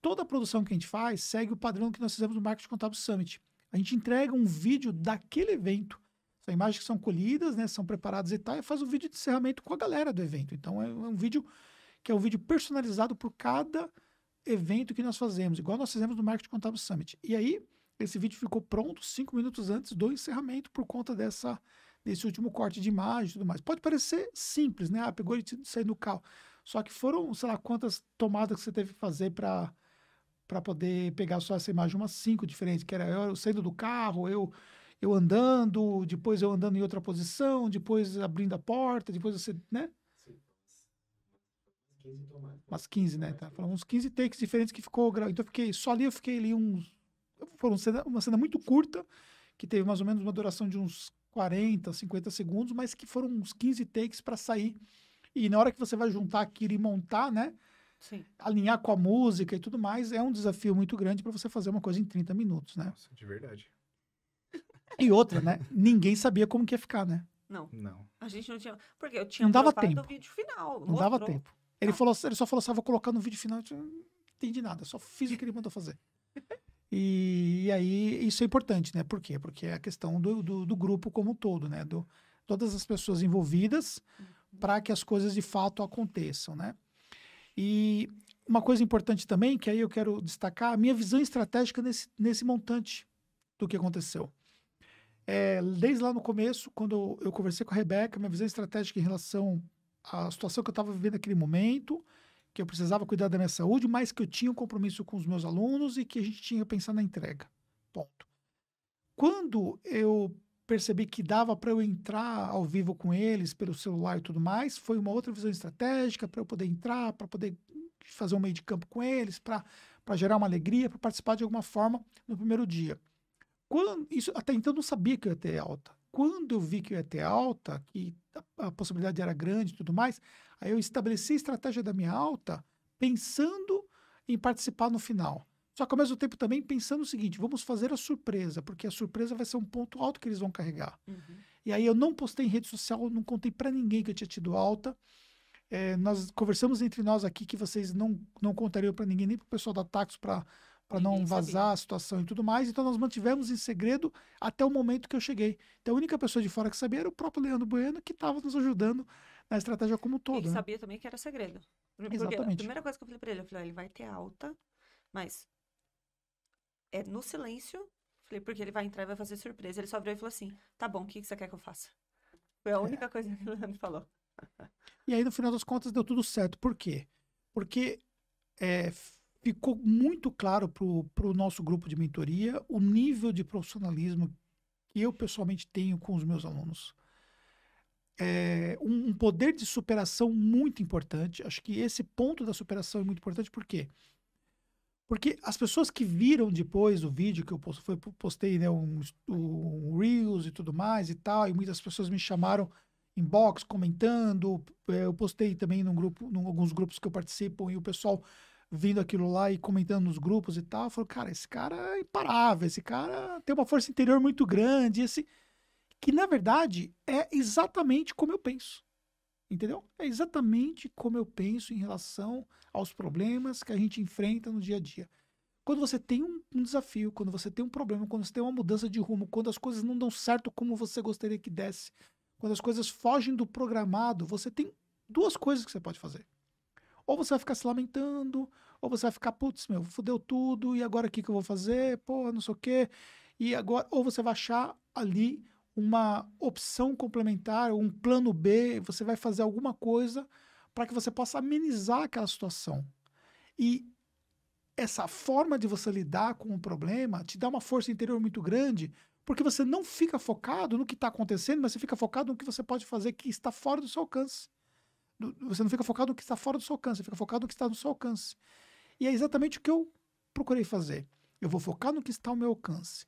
Toda a produção que a gente faz segue o padrão que nós fizemos no Marketing Contábil Summit. A gente entrega um vídeo daquele evento. São imagens que são colhidas, né, são preparadas e tal, e faz um vídeo de encerramento com a galera do evento. Então é um vídeo que é um vídeo personalizado por cada evento que nós fazemos, igual nós fizemos no Marketing Contábil Summit. E aí, esse vídeo ficou pronto cinco minutos antes do encerramento por conta dessa desse último corte de imagem e tudo mais. Pode parecer simples, né? Ah, pegou e saiu no carro. Só que foram, sei lá, quantas tomadas que você teve que fazer para para poder pegar só essa imagem, umas cinco diferentes, que era eu saindo do carro, eu eu andando, depois eu andando em outra posição, depois abrindo a porta, depois você, né? Sim. 15 tomadas. Umas 15, né? Tá? Foram uns 15 takes diferentes que ficou grau. Então fiquei, só ali eu fiquei ali uns. Foi cena, uma cena muito curta, que teve mais ou menos uma duração de uns 40, 50 segundos, mas que foram uns 15 takes para sair. E na hora que você vai juntar aquilo e montar, né? Sim. Alinhar com a música e tudo mais, é um desafio muito grande para você fazer uma coisa em 30 minutos, né? Nossa, de verdade. E outra, né? Ninguém sabia como que ia ficar, né? Não. Não. A gente não tinha. Porque eu tinha não dava tempo. vídeo final. Não mostrou. dava tempo. Ele, ah. falou, ele só falou assim: eu ah, vou colocar no vídeo final. Eu não entendi nada, só fiz o que ele mandou fazer. E, e, aí isso é importante, né? Por quê? Porque é a questão do, do, do grupo como um todo, né? Do, todas as pessoas envolvidas uhum. para que as coisas de fato aconteçam, né? E uma coisa importante também, que aí eu quero destacar, a minha visão estratégica nesse, nesse montante do que aconteceu. É, desde lá no começo, quando eu, eu conversei com a Rebeca, minha visão estratégica em relação à situação que eu estava vivendo naquele momento, que eu precisava cuidar da minha saúde, mas que eu tinha um compromisso com os meus alunos e que a gente tinha que pensar na entrega. Ponto. Quando eu percebi que dava para eu entrar ao vivo com eles pelo celular e tudo mais, foi uma outra visão estratégica para eu poder entrar, para poder fazer um meio de campo com eles, para gerar uma alegria, para participar de alguma forma no primeiro dia. Quando, isso até então eu não sabia que eu ia ter alta quando eu vi que eu ia ter alta, que a possibilidade era grande e tudo mais, aí eu estabeleci a estratégia da minha alta pensando em participar no final. Só que ao mesmo tempo também pensando o seguinte: vamos fazer a surpresa, porque a surpresa vai ser um ponto alto que eles vão carregar. Uhum. E aí eu não postei em rede social, não contei para ninguém que eu tinha tido alta. É, nós conversamos entre nós aqui que vocês não, não contariam para ninguém, nem para o pessoal da Taxo, para para não vazar a situação e tudo mais. Então nós mantivemos em segredo até o momento que eu cheguei. Então a única pessoa de fora que sabia era o próprio Leandro Bueno, que estava nos ajudando na estratégia como um todo. Ele né? sabia também que era segredo. Porque Exatamente. a primeira coisa que eu falei para ele, eu falei, ele vai ter alta, mas é no silêncio. Falei, porque ele vai entrar e vai fazer surpresa. Ele só virou e falou assim: tá bom, o que você quer que eu faça? Foi a é. única é. coisa que o Leandro falou. E aí, no final das contas, deu tudo certo. Por quê? Porque é, ficou muito claro para o nosso grupo de mentoria o nível de profissionalismo que eu pessoalmente tenho com os meus alunos. É um, poder de superação muito importante. Acho que esse ponto da superação é muito importante, por quê? Porque as pessoas que viram depois o vídeo que eu postei, postei né, um, um Reels e tudo mais e tal, e muitas pessoas me chamaram inbox comentando, é, eu postei também num grupo, em alguns grupos que eu participo, e o pessoal vendo aquilo lá e comentando nos grupos e tal, falou, cara, esse cara é imparável, esse cara tem uma força interior muito grande, esse que na verdade é exatamente como eu penso. Entendeu? É exatamente como eu penso em relação aos problemas que a gente enfrenta no dia a dia. Quando você tem um, um desafio, quando você tem um problema, quando você tem uma mudança de rumo, quando as coisas não dão certo como você gostaria que desse, quando as coisas fogem do programado, você tem duas coisas que você pode fazer. Ou você vai ficar se lamentando, ou você vai ficar, putz, meu, fudeu tudo, e agora o que, que eu vou fazer? Pô, não sei o quê. E agora, ou você vai achar ali uma opção complementar, um plano B, você vai fazer alguma coisa para que você possa amenizar aquela situação. E essa forma de você lidar com o problema te dá uma força interior muito grande, porque você não fica focado no que está acontecendo, mas você fica focado no que você pode fazer que está fora do seu alcance você não fica focado no que está fora do seu alcance, você fica focado no que está no seu alcance. E é exatamente o que eu procurei fazer. Eu vou focar no que está ao meu alcance.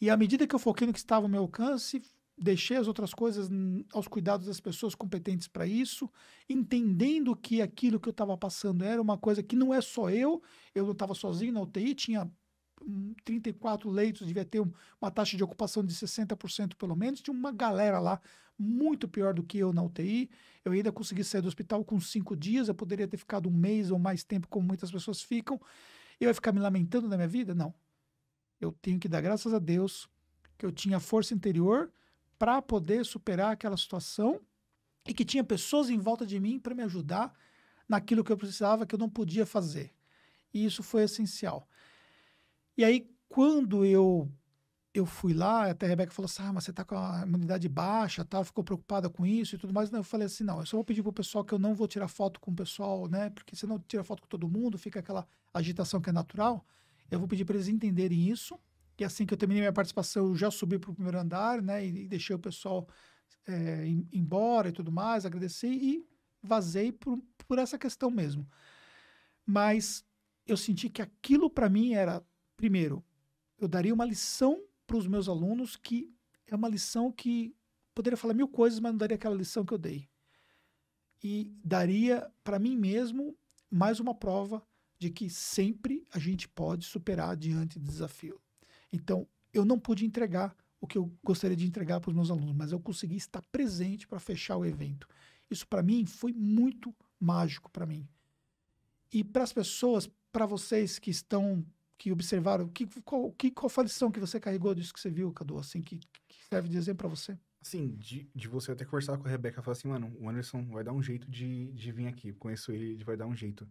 E à medida que eu foquei no que estava ao meu alcance, deixei as outras coisas aos cuidados das pessoas competentes para isso, entendendo que aquilo que eu estava passando era uma coisa que não é só eu, eu não estava sozinho na UTI, tinha 34 leitos, devia ter uma taxa de ocupação de 60% pelo menos. Tinha uma galera lá muito pior do que eu na UTI. Eu ainda consegui sair do hospital com cinco dias, eu poderia ter ficado um mês ou mais tempo, como muitas pessoas ficam. Eu ia ficar me lamentando da minha vida? Não. Eu tenho que dar graças a Deus que eu tinha força interior para poder superar aquela situação e que tinha pessoas em volta de mim para me ajudar naquilo que eu precisava, que eu não podia fazer. E isso foi essencial. E aí, quando eu eu fui lá, até a Rebeca falou assim: ah, mas você tá com a imunidade baixa, tá? Ficou preocupada com isso e tudo mais. Não, né, eu falei assim: não, eu só vou pedir pro pessoal que eu não vou tirar foto com o pessoal, né? Porque se não tira foto com todo mundo, fica aquela agitação que é natural. Eu vou pedir para eles entenderem isso. E assim que eu terminei minha participação, eu já subi pro primeiro andar, né? E, e deixei o pessoal é, embora e tudo mais, agradeci e vazei por, por essa questão mesmo. Mas eu senti que aquilo para mim era primeiro, eu daria uma lição para os meus alunos que é uma lição que poderia falar mil coisas, mas não daria aquela lição que eu dei. E daria para mim mesmo mais uma prova de que sempre a gente pode superar diante de desafio. Então, eu não pude entregar o que eu gostaria de entregar para os meus alunos, mas eu consegui estar presente para fechar o evento. Isso para mim foi muito mágico para mim. E para as pessoas, para vocês que estão que observaram? Que, qual, que, qual foi a lição que você carregou disso que você viu, Cadu, assim, que, que serve de exemplo para você? Assim, de, de você até conversar com a Rebeca e falar assim, mano, o Anderson vai dar um jeito de, de vir aqui, conheço ele, ele vai dar um jeito.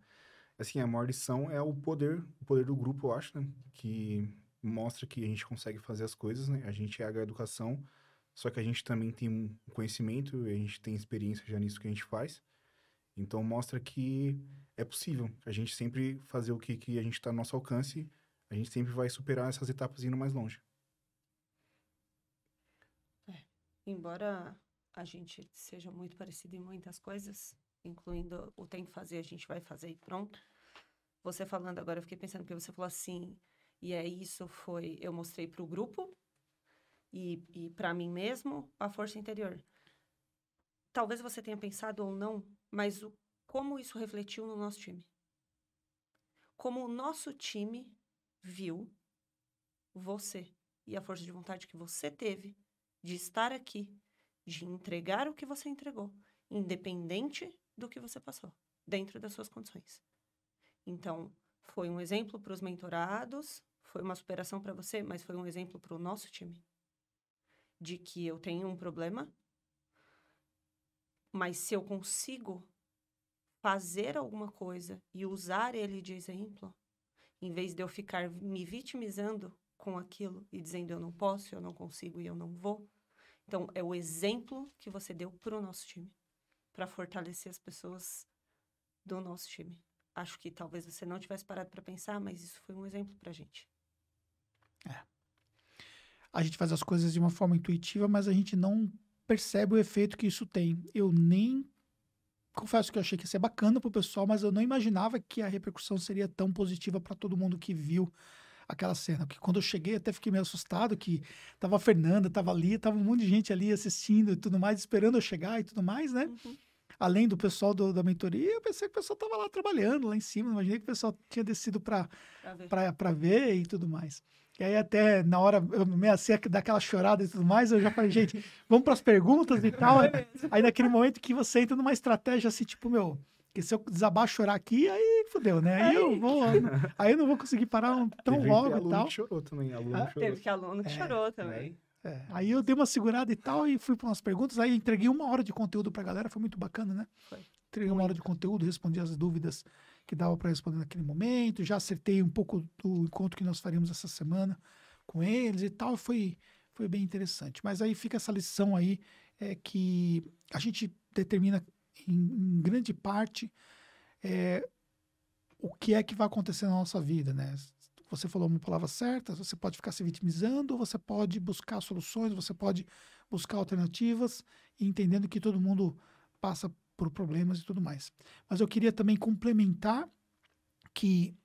Assim, a maior lição é o poder, o poder do grupo, eu acho, né? Que mostra que a gente consegue fazer as coisas, né? A gente é a educação, só que a gente também tem um conhecimento, a gente tem experiência já nisso que a gente faz. Então mostra que é possível a gente sempre fazer o que, que a gente está no nosso alcance a gente sempre vai superar essas etapas indo mais longe. É. Embora a gente seja muito parecido em muitas coisas, incluindo o tem que fazer, a gente vai fazer e pronto. Você falando agora, eu fiquei pensando que você falou assim, e é isso foi, eu mostrei para o grupo e, e para mim mesmo a força interior. Talvez você tenha pensado ou não, mas o, como isso refletiu no nosso time? Como o nosso time viu você e a força de vontade que você teve de estar aqui, de entregar o que você entregou, independente do que você passou, dentro das suas condições. Então, foi um exemplo para os mentorados, foi uma superação para você, mas foi um exemplo para o nosso time. De que eu tenho um problema, mas se eu consigo fazer alguma coisa e usar ele de exemplo, em vez de eu ficar me vitimizando com aquilo e dizendo eu não posso, eu não consigo e eu não vou. Então, é o exemplo que você deu para o nosso time, para fortalecer as pessoas do nosso time. Acho que talvez você não tivesse parado para pensar, mas isso foi um exemplo para a gente. É. A gente faz as coisas de uma forma intuitiva, mas a gente não percebe o efeito que isso tem. Eu nem confesso que eu achei que ia ser bacana pro pessoal, mas eu não imaginava que a repercussão seria tão positiva para todo mundo que viu aquela cena. Porque quando eu cheguei, até fiquei meio assustado que tava a Fernanda, tava ali, tava um monte de gente ali assistindo e tudo mais, esperando eu chegar e tudo mais, né? Uhum. Além do pessoal do, da mentoria, eu pensei que o pessoal tava lá trabalhando, lá em cima. Imaginei que o pessoal tinha descido para ver. ver e tudo mais. E aí até na hora eu me acerca daquela chorada e tudo mais, eu já falei, gente, vamos para as perguntas e tal. Né? aí naquele momento que você entra numa estratégia assim, tipo, meu, que se eu desabar chorar aqui, aí fodeu, né? Aí, aí, eu vou, aí eu não vou conseguir parar tão teve logo e tal. Que chorou também, aluno ah, chorou. Teve que aluno que é, chorou né? também. É. Aí eu dei uma segurada e tal e fui para umas perguntas, aí entreguei uma hora de conteúdo para a galera, foi muito bacana, né? Foi. Entreguei uma hora de conteúdo, respondi as dúvidas que dava para responder naquele momento. Já acertei um pouco do encontro que nós faríamos essa semana com eles e tal. Foi, foi bem interessante. Mas aí fica essa lição aí, é que a gente determina em, em grande parte é, o que é que vai acontecer na nossa vida, né? Você falou uma palavra certa, você pode ficar se vitimizando, você pode buscar soluções, você pode buscar alternativas, entendendo que todo mundo passa por problemas e tudo mais. Mas eu queria também complementar que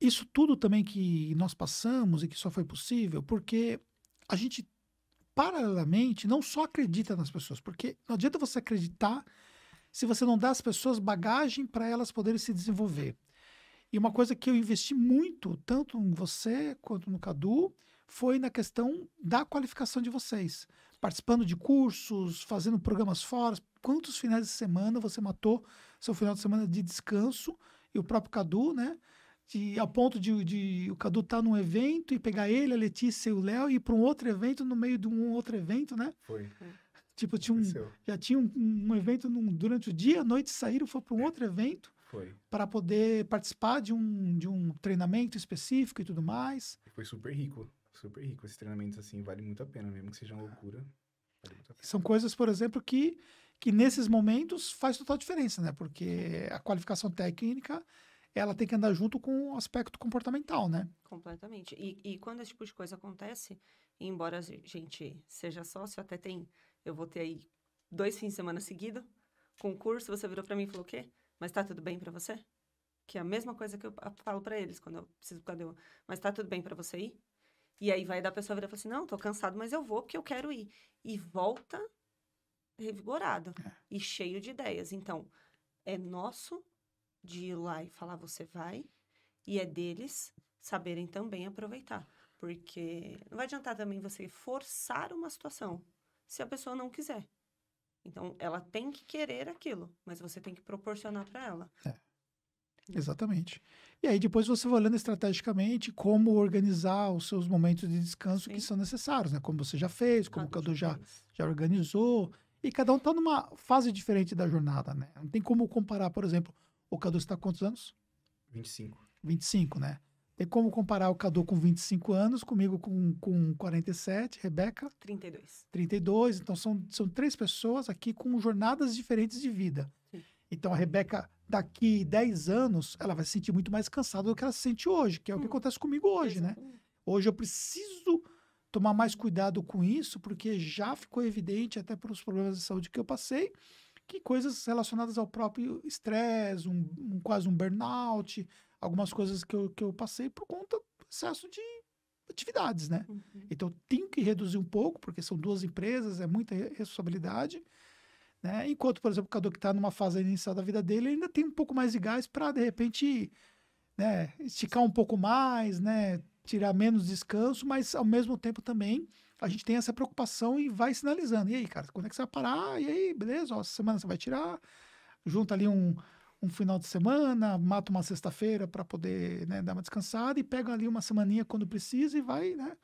isso tudo também que nós passamos e que só foi possível porque a gente paralelamente não só acredita nas pessoas, porque não adianta você acreditar se você não dá às pessoas bagagem para elas poderem se desenvolver. E uma coisa que eu investi muito, tanto em você quanto no Cadu, foi na questão da qualificação de vocês. Participando de cursos, fazendo programas fora. Quantos finais de semana você matou seu final de semana de descanso? E o próprio Cadu, né? De, ao ponto de, de o Cadu estar tá num evento e pegar ele, a Letícia e o Léo e ir para um outro evento no meio de um outro evento, né? Foi. Tipo, tinha um, já tinha um, um evento num, durante o dia, à noite saíram, foi para um outro evento para poder participar de um, de um treinamento específico e tudo mais. Foi super rico super rico. Esses treinamentos, assim, vale muito a pena, mesmo que seja uma loucura. Vale São coisas, por exemplo, que, que nesses momentos faz total diferença, né? Porque a qualificação técnica ela tem que andar junto com o aspecto comportamental, né? Completamente. E, e quando esse tipo de coisa acontece, embora a gente seja sócio, até tem. Eu vou ter aí dois fins de semana seguido, concurso, você virou para mim e falou: o quê? Mas tá tudo bem para você? Que é a mesma coisa que eu falo para eles quando eu preciso. Quando eu, mas tá tudo bem para você ir? E aí vai dar a pessoa virar e falar assim: não, tô cansado, mas eu vou porque eu quero ir. E volta revigorado é. e cheio de ideias. Então, é nosso de ir lá e falar: você vai, e é deles saberem também aproveitar. Porque não vai adiantar também você forçar uma situação se a pessoa não quiser. Então, ela tem que querer aquilo, mas você tem que proporcionar para ela. É. Né? Exatamente. E aí depois você vai olhando estrategicamente como organizar os seus momentos de descanso Sim. que são necessários, né? Como você já fez, como o Cadu já, já organizou. E cada um está numa fase diferente da jornada, né? Não tem como comparar, por exemplo, o Cadu está quantos anos? 25. 25, né? Tem como comparar o Cadu com 25 anos, comigo com, com 47, Rebeca? 32. 32, então são, são três pessoas aqui com jornadas diferentes de vida. Sim. Então a Rebeca daqui 10 anos, ela vai se sentir muito mais cansada do que ela se sente hoje, que é o que hum. acontece comigo hoje, né? Hoje eu preciso tomar mais cuidado com isso, porque já ficou evidente, até pelos problemas de saúde que eu passei, que coisas relacionadas ao próprio estresse, um, um, quase um burnout, algumas coisas que eu, que eu passei por conta do excesso de atividades, né? Uhum. Então, tenho que reduzir um pouco, porque são duas empresas, é muita responsabilidade, né? Enquanto, por exemplo, o Cadu que está numa fase inicial da vida dele, ainda tem um pouco mais de gás para, de repente, né, esticar um pouco mais, né, tirar menos descanso, mas ao mesmo tempo também a gente tem essa preocupação e vai sinalizando. E aí, cara, quando é que você vai parar? E aí, beleza, ó, semana você vai tirar, junta ali um, um final de semana, mata uma sexta-feira para poder né, dar uma descansada e pega ali uma semaninha quando precisa e vai, né?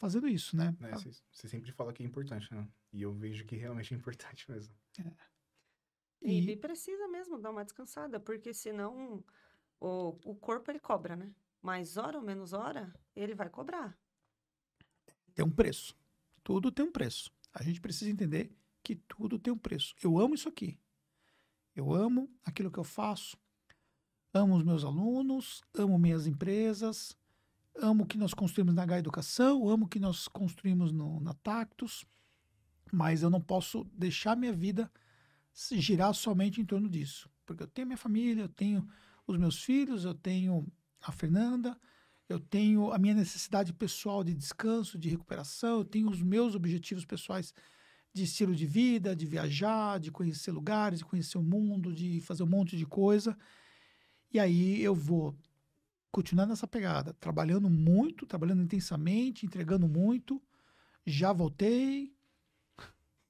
fazendo isso, né? É, você sempre fala que é importante, né? E eu vejo que realmente é importante mesmo. É. E... e precisa mesmo dar uma descansada, porque senão o, o corpo ele cobra, né? Mais hora ou menos hora, ele vai cobrar. Tem um preço. Tudo tem um preço. A gente precisa entender que tudo tem um preço. Eu amo isso aqui. Eu amo aquilo que eu faço. Amo os meus alunos, amo minhas empresas, amo o que nós construímos na H Educação, amo o que nós construímos no, na Tactus, mas eu não posso deixar minha vida girar somente em torno disso, porque eu tenho minha família, eu tenho os meus filhos, eu tenho a Fernanda, eu tenho a minha necessidade pessoal de descanso, de recuperação, eu tenho os meus objetivos pessoais de estilo de vida, de viajar, de conhecer lugares, de conhecer o mundo, de fazer um monte de coisa. E aí eu vou continuar nessa pegada, trabalhando muito, trabalhando intensamente, entregando muito. Já voltei,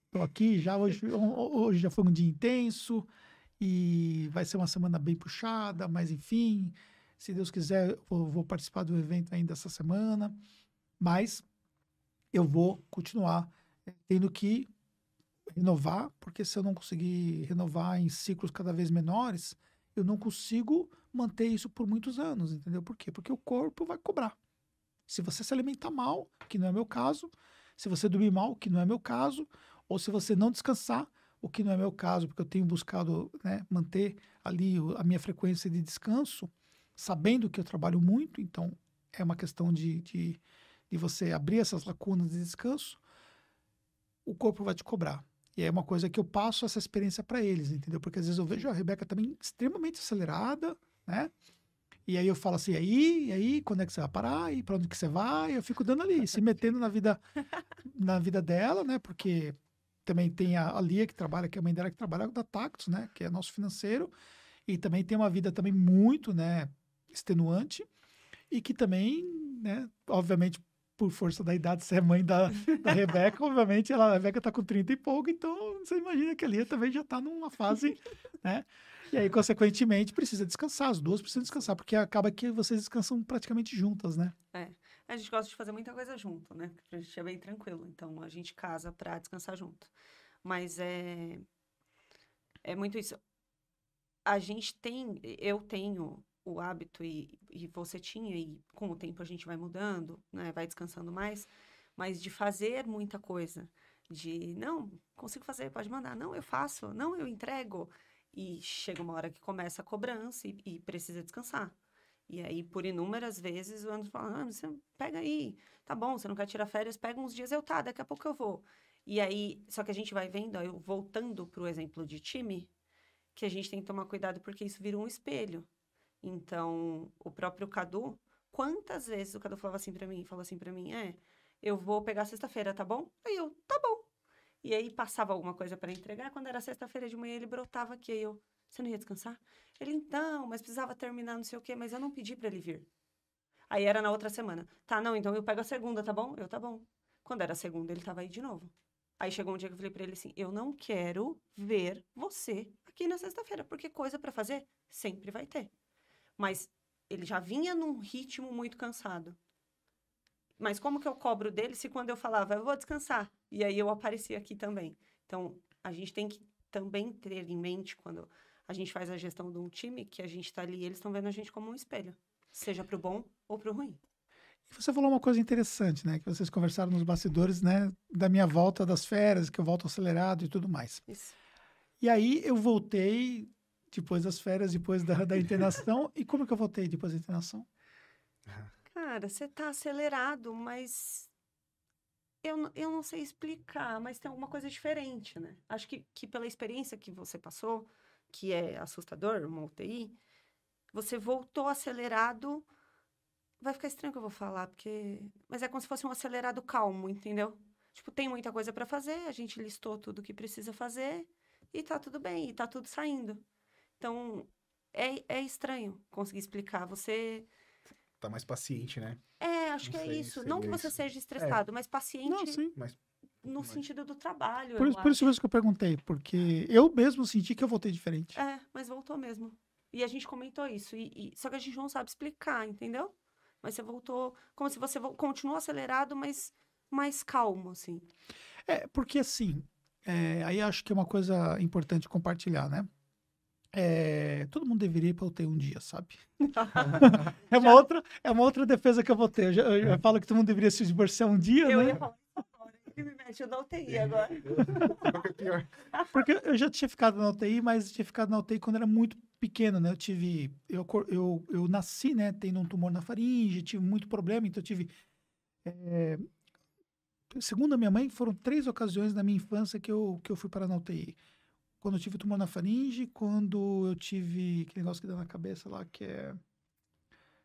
estou aqui, já hoje, hoje já foi um dia intenso e vai ser uma semana bem puxada, mas enfim, se Deus quiser, eu vou participar do evento ainda essa semana, mas eu vou continuar tendo que renovar, porque se eu não conseguir renovar em ciclos cada vez menores, eu não consigo manter isso por muitos anos, entendeu? Por quê? Porque o corpo vai cobrar. Se você se alimentar mal, que não é meu caso, se você dormir mal, que não é meu caso, ou se você não descansar, o que não é meu caso, porque eu tenho buscado né, manter ali a minha frequência de descanso, sabendo que eu trabalho muito, então é uma questão de, de, de você abrir essas lacunas de descanso, o corpo vai te cobrar. E é uma coisa que eu passo essa experiência para eles, entendeu? Porque às vezes eu vejo a Rebeca também extremamente acelerada, né? E aí eu falo assim, aí, e aí, quando é que você vai parar? E para onde que você vai? Eu fico dando ali, se metendo na vida na vida dela, né? Porque também tem a, a Lia que trabalha, que é a mãe dela que trabalha da Tactus, né? Que é nosso financeiro. E também tem uma vida também muito, né, extenuante. E que também, né, obviamente, por força da idade, ser é mãe da, da Rebeca, obviamente, ela, a Rebeca tá com 30 e pouco, então você imagina que a Lia também já tá numa fase, né? E aí, consequentemente, precisa descansar. As duas precisam descansar, porque acaba que vocês descansam praticamente juntas, né? É. A gente gosta de fazer muita coisa junto, né? a gente é bem tranquilo. Então, a gente casa para descansar junto. Mas é. É muito isso. A gente tem. Eu tenho o hábito e, e você tinha, e com o tempo a gente vai mudando, né? Vai descansando mais. Mas de fazer muita coisa. De, não, consigo fazer, pode mandar. Não, eu faço. Não, eu entrego. E chega uma hora que começa a cobrança e, e precisa descansar. E aí, por inúmeras vezes, o André fala: ah, você pega aí, tá bom, você não quer tirar férias, pega uns dias, eu tá, daqui a pouco eu vou. E aí, só que a gente vai vendo, aí voltando voltando pro exemplo de time, que a gente tem que tomar cuidado porque isso vira um espelho. Então, o próprio Cadu, quantas vezes o Cadu falava assim para mim, falou assim para mim: é, eu vou pegar sexta-feira, tá bom? Aí eu, tá bom. E aí passava alguma coisa para entregar. Quando era sexta-feira de manhã, ele brotava aqui. Aí eu, você não ia descansar? Ele, então, mas precisava terminar não sei o quê, mas eu não pedi para ele vir. Aí era na outra semana. Tá, não, então eu pego a segunda, tá bom? Eu, tá bom. Quando era a segunda, ele tava aí de novo. Aí chegou um dia que eu falei para ele assim: eu não quero ver você aqui na sexta-feira, porque coisa para fazer sempre vai ter. Mas ele já vinha num ritmo muito cansado. Mas como que eu cobro dele se quando eu falava, eu vou descansar, e aí eu apareci aqui também. Então, a gente tem que também ter em mente quando a gente faz a gestão de um time que a gente está ali, eles estão vendo a gente como um espelho, seja para o bom ou para o ruim. E você falou uma coisa interessante, né? Que vocês conversaram nos bastidores, né? Da minha volta das férias, que eu volto acelerado e tudo mais. Isso. E aí eu voltei depois das férias, depois da, da internação. e como é que eu voltei depois da internação? Cara, você tá acelerado, mas eu, eu não sei explicar, mas tem alguma coisa diferente, né? Acho que, que pela experiência que você passou, que é assustador, uma UTI, você voltou acelerado. Vai ficar estranho que eu vou falar, porque. Mas é como se fosse um acelerado calmo, entendeu? Tipo, tem muita coisa para fazer, a gente listou tudo que precisa fazer e tá tudo bem, e tá tudo saindo. Então, é, é estranho conseguir explicar. Você. Tá mais paciente, né? É, acho que é isso. Não que você seja é. estressado, é. mas paciente. Não, sim. Mas, no mas... sentido do trabalho. Por, por isso mesmo que eu perguntei, porque eu mesmo senti que eu voltei diferente. É, mas voltou mesmo. E a gente comentou isso. E, e, só que a gente não sabe explicar, entendeu? Mas você voltou. Como se você continuou acelerado, mas mais calmo, assim. É, porque assim. É, aí acho que é uma coisa importante compartilhar, né? É, todo mundo deveria ir para UTI um dia, sabe? é, uma outra, é uma outra defesa que eu vou ter. Eu, já, eu já é. falo que todo mundo deveria se divorciar um dia, eu né? Ia falar que me mete na UTI agora. É Porque eu já tinha ficado na UTI, mas tinha ficado na UTI quando era muito pequeno, né? Eu tive... Eu, eu, eu nasci, né? Tendo um tumor na faringe, tive muito problema, então eu tive... É, segundo a minha mãe, foram três ocasiões na minha infância que eu, que eu fui para na UTI. Quando eu tive tumor na faringe, quando eu tive aquele negócio que dá na cabeça lá, que é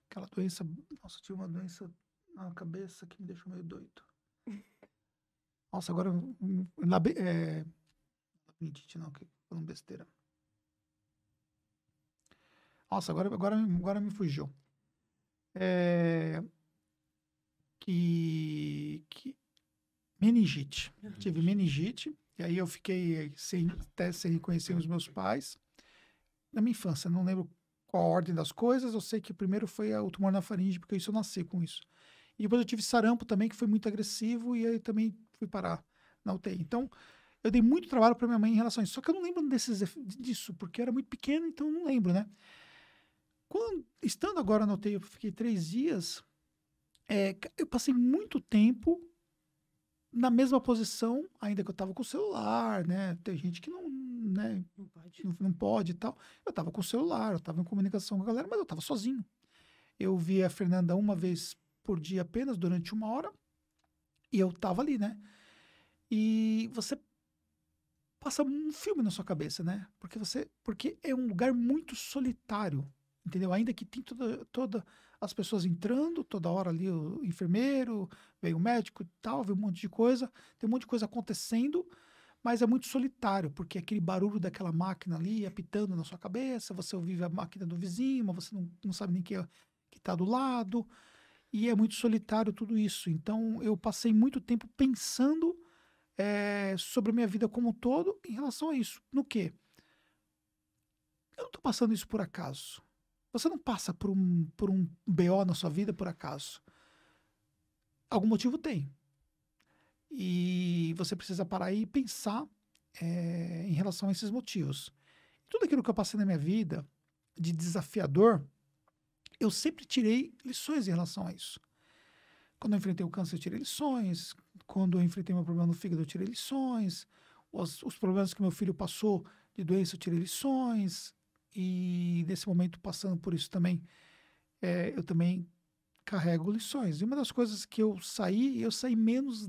aquela doença. Nossa, eu tive uma doença na cabeça que me deixou meio doido. Nossa, agora. Labe, é... Labirintite, não, que falando besteira. Nossa, agora, agora, agora me fugiu. É... Que, que. Meningite. Uhum. Tive meningite. E aí eu fiquei sem, até sem conhecer os meus pais. Na minha infância, não lembro qual a ordem das coisas, eu sei que primeiro foi o tumor na faringe, porque isso eu nasci com isso. E depois eu tive sarampo também, que foi muito agressivo, e aí também fui parar na UTI. Então, eu dei muito trabalho para minha mãe em relação a isso. Só que eu não lembro desses, disso, porque eu era muito pequeno, então não lembro, né? Quando, estando agora na UTI, eu fiquei três dias, é, eu passei muito tempo na mesma posição, ainda que eu tava com o celular, né? Tem gente que não, né? Não pode. Não, não pode e tal. Eu tava com o celular, eu tava em comunicação com a galera, mas eu tava sozinho. Eu via a Fernanda uma vez por dia apenas, durante uma hora, e eu tava ali, né? E você passa um filme na sua cabeça, né? Porque você, porque é um lugar muito solitário, entendeu? Ainda que tem toda, toda as pessoas entrando, toda hora ali o enfermeiro, veio o médico e tal, veio um monte de coisa, tem um monte de coisa acontecendo, mas é muito solitário, porque é aquele barulho daquela máquina ali apitando na sua cabeça, você ouve a máquina do vizinho, mas você não, não sabe nem quem é, que está do lado, e é muito solitário tudo isso. Então eu passei muito tempo pensando é, sobre a minha vida como um todo em relação a isso. No que? Eu não estou passando isso por acaso. Você não passa por um, por um BO na sua vida por acaso. Algum motivo tem. E você precisa parar e pensar é, em relação a esses motivos. Tudo aquilo que eu passei na minha vida de desafiador, eu sempre tirei lições em relação a isso. Quando eu enfrentei o câncer, eu tirei lições. Quando eu enfrentei meu problema no fígado, eu tirei lições. Os, os problemas que meu filho passou de doença, eu tirei lições e nesse momento passando por isso também, é, eu também carrego lições. E uma das coisas que eu saí, eu saí menos,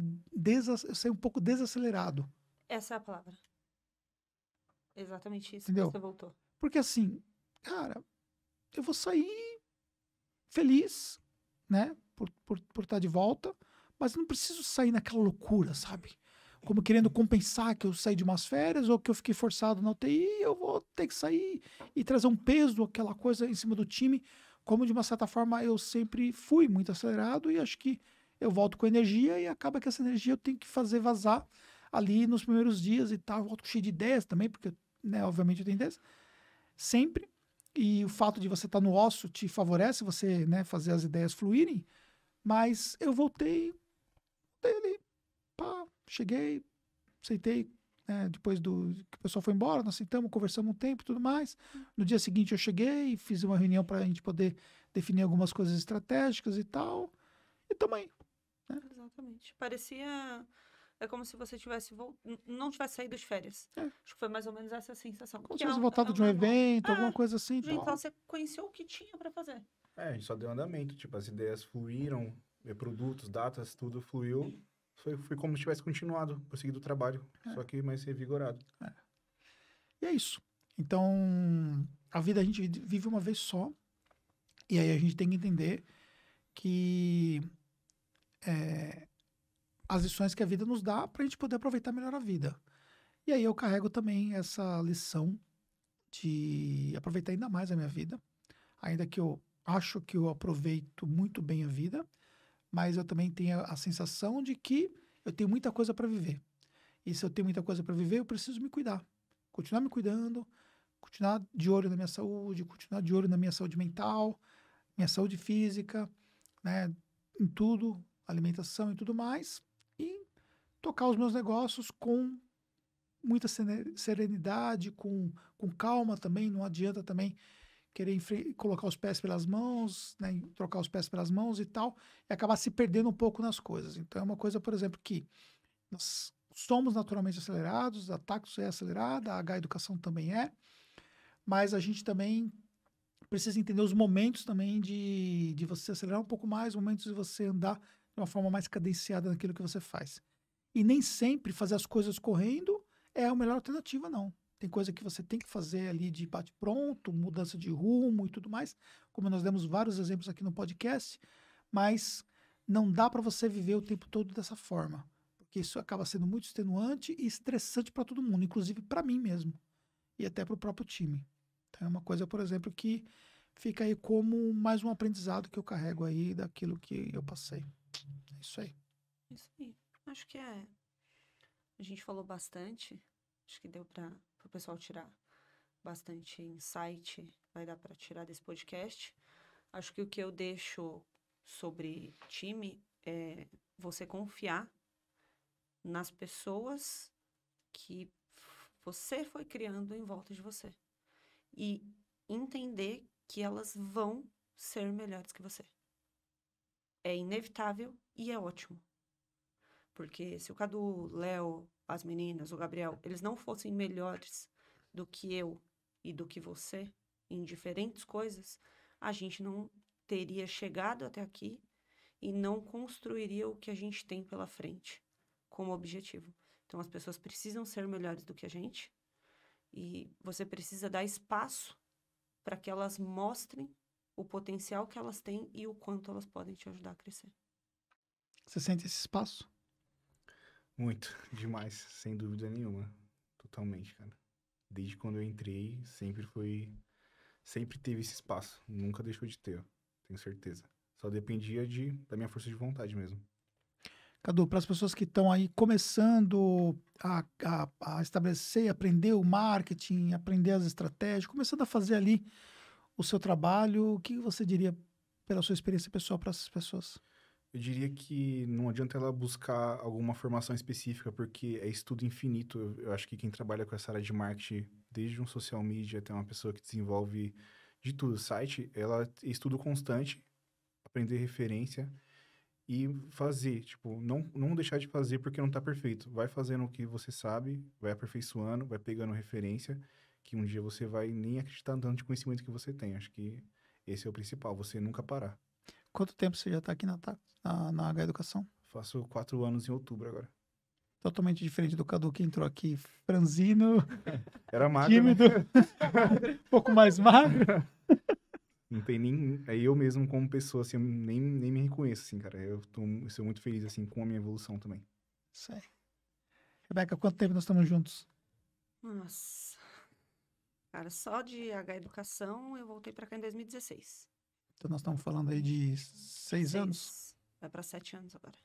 eu saí um pouco desacelerado. Essa é a palavra. Exatamente isso Entendeu? que você voltou. Porque assim, cara, eu vou sair feliz, né, por, por, por estar tá de volta, mas não preciso sair naquela loucura, sabe? como querendo compensar que eu saí de umas férias ou que eu fiquei forçado na UTI, eu vou ter que sair e trazer um peso, aquela coisa em cima do time, como de uma certa forma eu sempre fui muito acelerado e acho que eu volto com energia e acaba que essa energia eu tenho que fazer vazar ali nos primeiros dias e tal, eu volto cheio de ideias também, porque, né, obviamente eu tenho ideias, sempre, e o fato de você estar tá no osso te favorece, você, né, fazer as ideias fluírem, mas eu voltei Cheguei, aceitei, né, depois do que o pessoal foi embora, nós sentamos, conversamos um tempo e tudo mais. No dia seguinte eu cheguei, fiz uma reunião para a gente poder definir algumas coisas estratégicas e tal. E também. Né? Exatamente. Parecia é como se você tivesse vol... não tivesse saído de férias. É. Acho que foi mais ou menos essa sensação. Como se tivesse é voltado de um evento, alguma é. coisa assim. Gente, então você conheceu o que tinha para fazer. É, a gente só deu andamento, tipo, as ideias fluíram, produtos, datas, tudo fluiu. Foi, foi como se tivesse continuado, prosseguido o trabalho, é. só que mais revigorado. É. E é isso. Então, a vida a gente vive uma vez só, e aí a gente tem que entender que é, as lições que a vida nos dá para a gente poder aproveitar melhor a vida. E aí eu carrego também essa lição de aproveitar ainda mais a minha vida, ainda que eu acho que eu aproveito muito bem a vida, mas eu também tenho a sensação de que eu tenho muita coisa para viver. E se eu tenho muita coisa para viver, eu preciso me cuidar. Continuar me cuidando, continuar de olho na minha saúde, continuar de olho na minha saúde mental, minha saúde física, né, em tudo, alimentação e tudo mais, e tocar os meus negócios com muita serenidade, com, com calma também, não adianta também querer colocar os pés pelas mãos, né, trocar os pés pelas mãos e tal, e acabar se perdendo um pouco nas coisas. Então é uma coisa, por exemplo, que nós somos naturalmente acelerados, a Tactus é acelerada, a H Educação também é, mas a gente também precisa entender os momentos também de, de você acelerar um pouco mais, momentos de você andar de uma forma mais cadenciada naquilo que você faz. E nem sempre fazer as coisas correndo é a melhor alternativa, não. Tem coisa que você tem que fazer ali de bate pronto, mudança de rumo e tudo mais, como nós demos vários exemplos aqui no podcast, mas não dá para você viver o tempo todo dessa forma, porque isso acaba sendo muito extenuante e estressante para todo mundo, inclusive para mim mesmo e até para o próprio time. Então é uma coisa, por exemplo, que fica aí como mais um aprendizado que eu carrego aí daquilo que eu passei. É isso aí. Isso aí. Acho que é. A gente falou bastante. Acho que deu para para o pessoal tirar bastante insight, vai dar para tirar desse podcast. Acho que o que eu deixo sobre time é você confiar nas pessoas que você foi criando em volta de você e entender que elas vão ser melhores que você. É inevitável e é ótimo. Porque se o Cadu, Léo, as meninas, o Gabriel, eles não fossem melhores do que eu e do que você em diferentes coisas, a gente não teria chegado até aqui e não construiria o que a gente tem pela frente como objetivo. Então as pessoas precisam ser melhores do que a gente e você precisa dar espaço para que elas mostrem o potencial que elas têm e o quanto elas podem te ajudar a crescer. Você sente esse espaço? Muito, demais, sem dúvida nenhuma. Totalmente, cara. Desde quando eu entrei, sempre foi. Sempre teve esse espaço. Nunca deixou de ter, ó. tenho certeza. Só dependia de, da minha força de vontade mesmo. Cadu, para as pessoas que estão aí começando a, a, a estabelecer, aprender o marketing, aprender as estratégias, começando a fazer ali o seu trabalho, o que você diria pela sua experiência pessoal para essas pessoas? Eu diria que não adianta ela buscar alguma formação específica, porque é estudo infinito. Eu acho que quem trabalha com essa área de marketing, desde um social media até uma pessoa que desenvolve de tudo, site, ela é estudo constante, aprender referência e fazer. Tipo, não, não deixar de fazer porque não está perfeito. Vai fazendo o que você sabe, vai aperfeiçoando, vai pegando referência, que um dia você vai nem acreditar no tanto de conhecimento que você tem. Acho que esse é o principal, você nunca parar. Quanto tempo você já está aqui na, na, na H Educação? Faço quatro anos em outubro agora. Totalmente diferente do Cadu que entrou aqui, franzino. Era magro. Né? Tímido. Né? um pouco mais magro. Não tem nem. É eu mesmo como pessoa, assim, eu nem, nem me reconheço, assim, cara. Eu, tô, eu sou muito feliz, assim, com a minha evolução também. Isso aí. Rebeca, quanto tempo nós estamos juntos? Nossa. Cara, só de H Educação eu voltei para cá em 2016. Então nós estamos falando aí de seis, seis. anos? Vai para sete anos agora.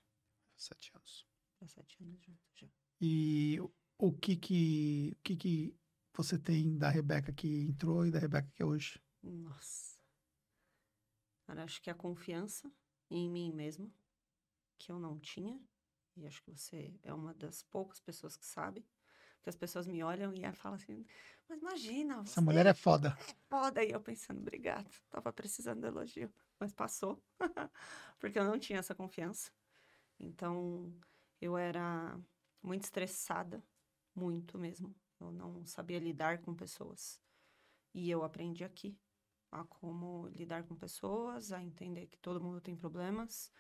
Sete anos. Para sete anos juntos já. E o que que, o que que você tem da Rebeca que entrou e da Rebeca que é hoje? Nossa. Cara, acho que a confiança em mim mesma, que eu não tinha, e acho que você é uma das poucas pessoas que sabe, que as pessoas me olham e falam assim, mas imagina. Essa mulher é foda. É foda. E eu pensando, obrigado. Tava precisando de elogio. Mas passou. Porque eu não tinha essa confiança. Então, eu era muito estressada. Muito mesmo. Eu não sabia lidar com pessoas. E eu aprendi aqui a como lidar com pessoas, a entender que todo mundo tem problemas,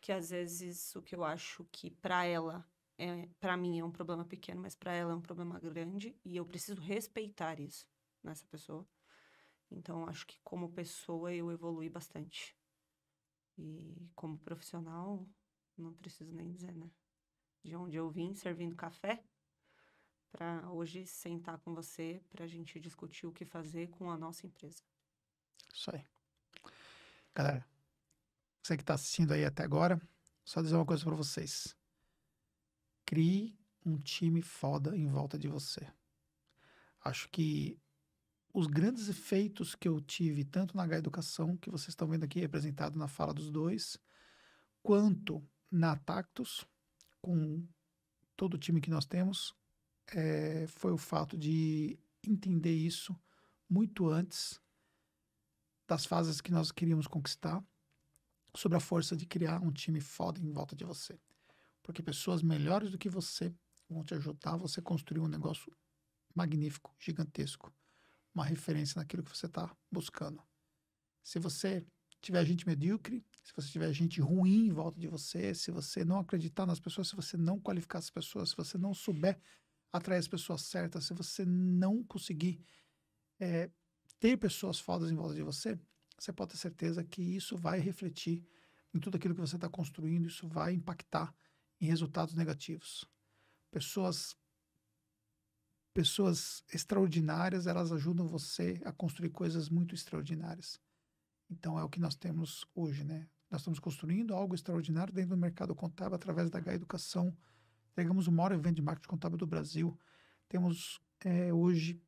que às vezes o que eu acho que para ela é, para mim é um problema pequeno, mas para ela é um problema grande e eu preciso respeitar isso nessa pessoa. Então, acho que como pessoa eu evolui bastante. E como profissional, não preciso nem dizer, né? De onde eu vim servindo café para hoje sentar com você para a gente discutir o que fazer com a nossa empresa. Isso aí. Galera, você que está assistindo aí até agora, só dizer uma coisa para vocês Crie um time foda em volta de você. Acho que os grandes efeitos que eu tive, tanto na H Educação, que vocês estão vendo aqui representado na fala dos dois, quanto na Tactus, com todo o time que nós temos, é, foi o fato de entender isso muito antes das fases que nós queríamos conquistar, sobre a força de criar um time foda em volta de você porque pessoas melhores do que você vão te ajudar a você construir um negócio magnífico, gigantesco, uma referência naquilo que você está buscando. Se você tiver gente medíocre, se você tiver gente ruim em volta de você, se você não acreditar nas pessoas, se você não qualificar as pessoas, se você não souber atrair as pessoas certas, se você não conseguir é, ter pessoas fodas em volta de você, você pode ter certeza que isso vai refletir em tudo aquilo que você está construindo, isso vai impactar em resultados negativos. Pessoas pessoas extraordinárias, elas ajudam você a construir coisas muito extraordinárias. Então é o que nós temos hoje, né? Nós estamos construindo algo extraordinário dentro do mercado contábil através da Gaia Educação. Entregamos o maior evento de marketing contábil do Brasil. Temos é, hoje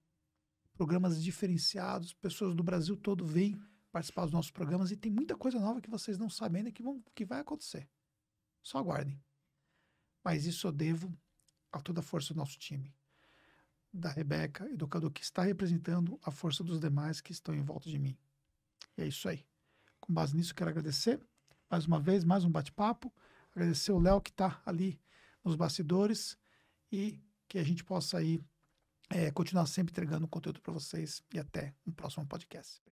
programas diferenciados, pessoas do Brasil todo vêm participar dos nossos programas e tem muita coisa nova que vocês não sabem ainda que, vão, que vai acontecer. Só aguardem. Mas isso eu devo a toda a força do nosso time, da Rebeca e do Cadu, que está representando a força dos demais que estão em volta de mim. E é isso aí. Com base nisso, quero agradecer mais uma vez, mais um bate-papo. Agradecer o Léo que está ali nos bastidores e que a gente possa aí é, continuar sempre entregando conteúdo para vocês e até um próximo podcast.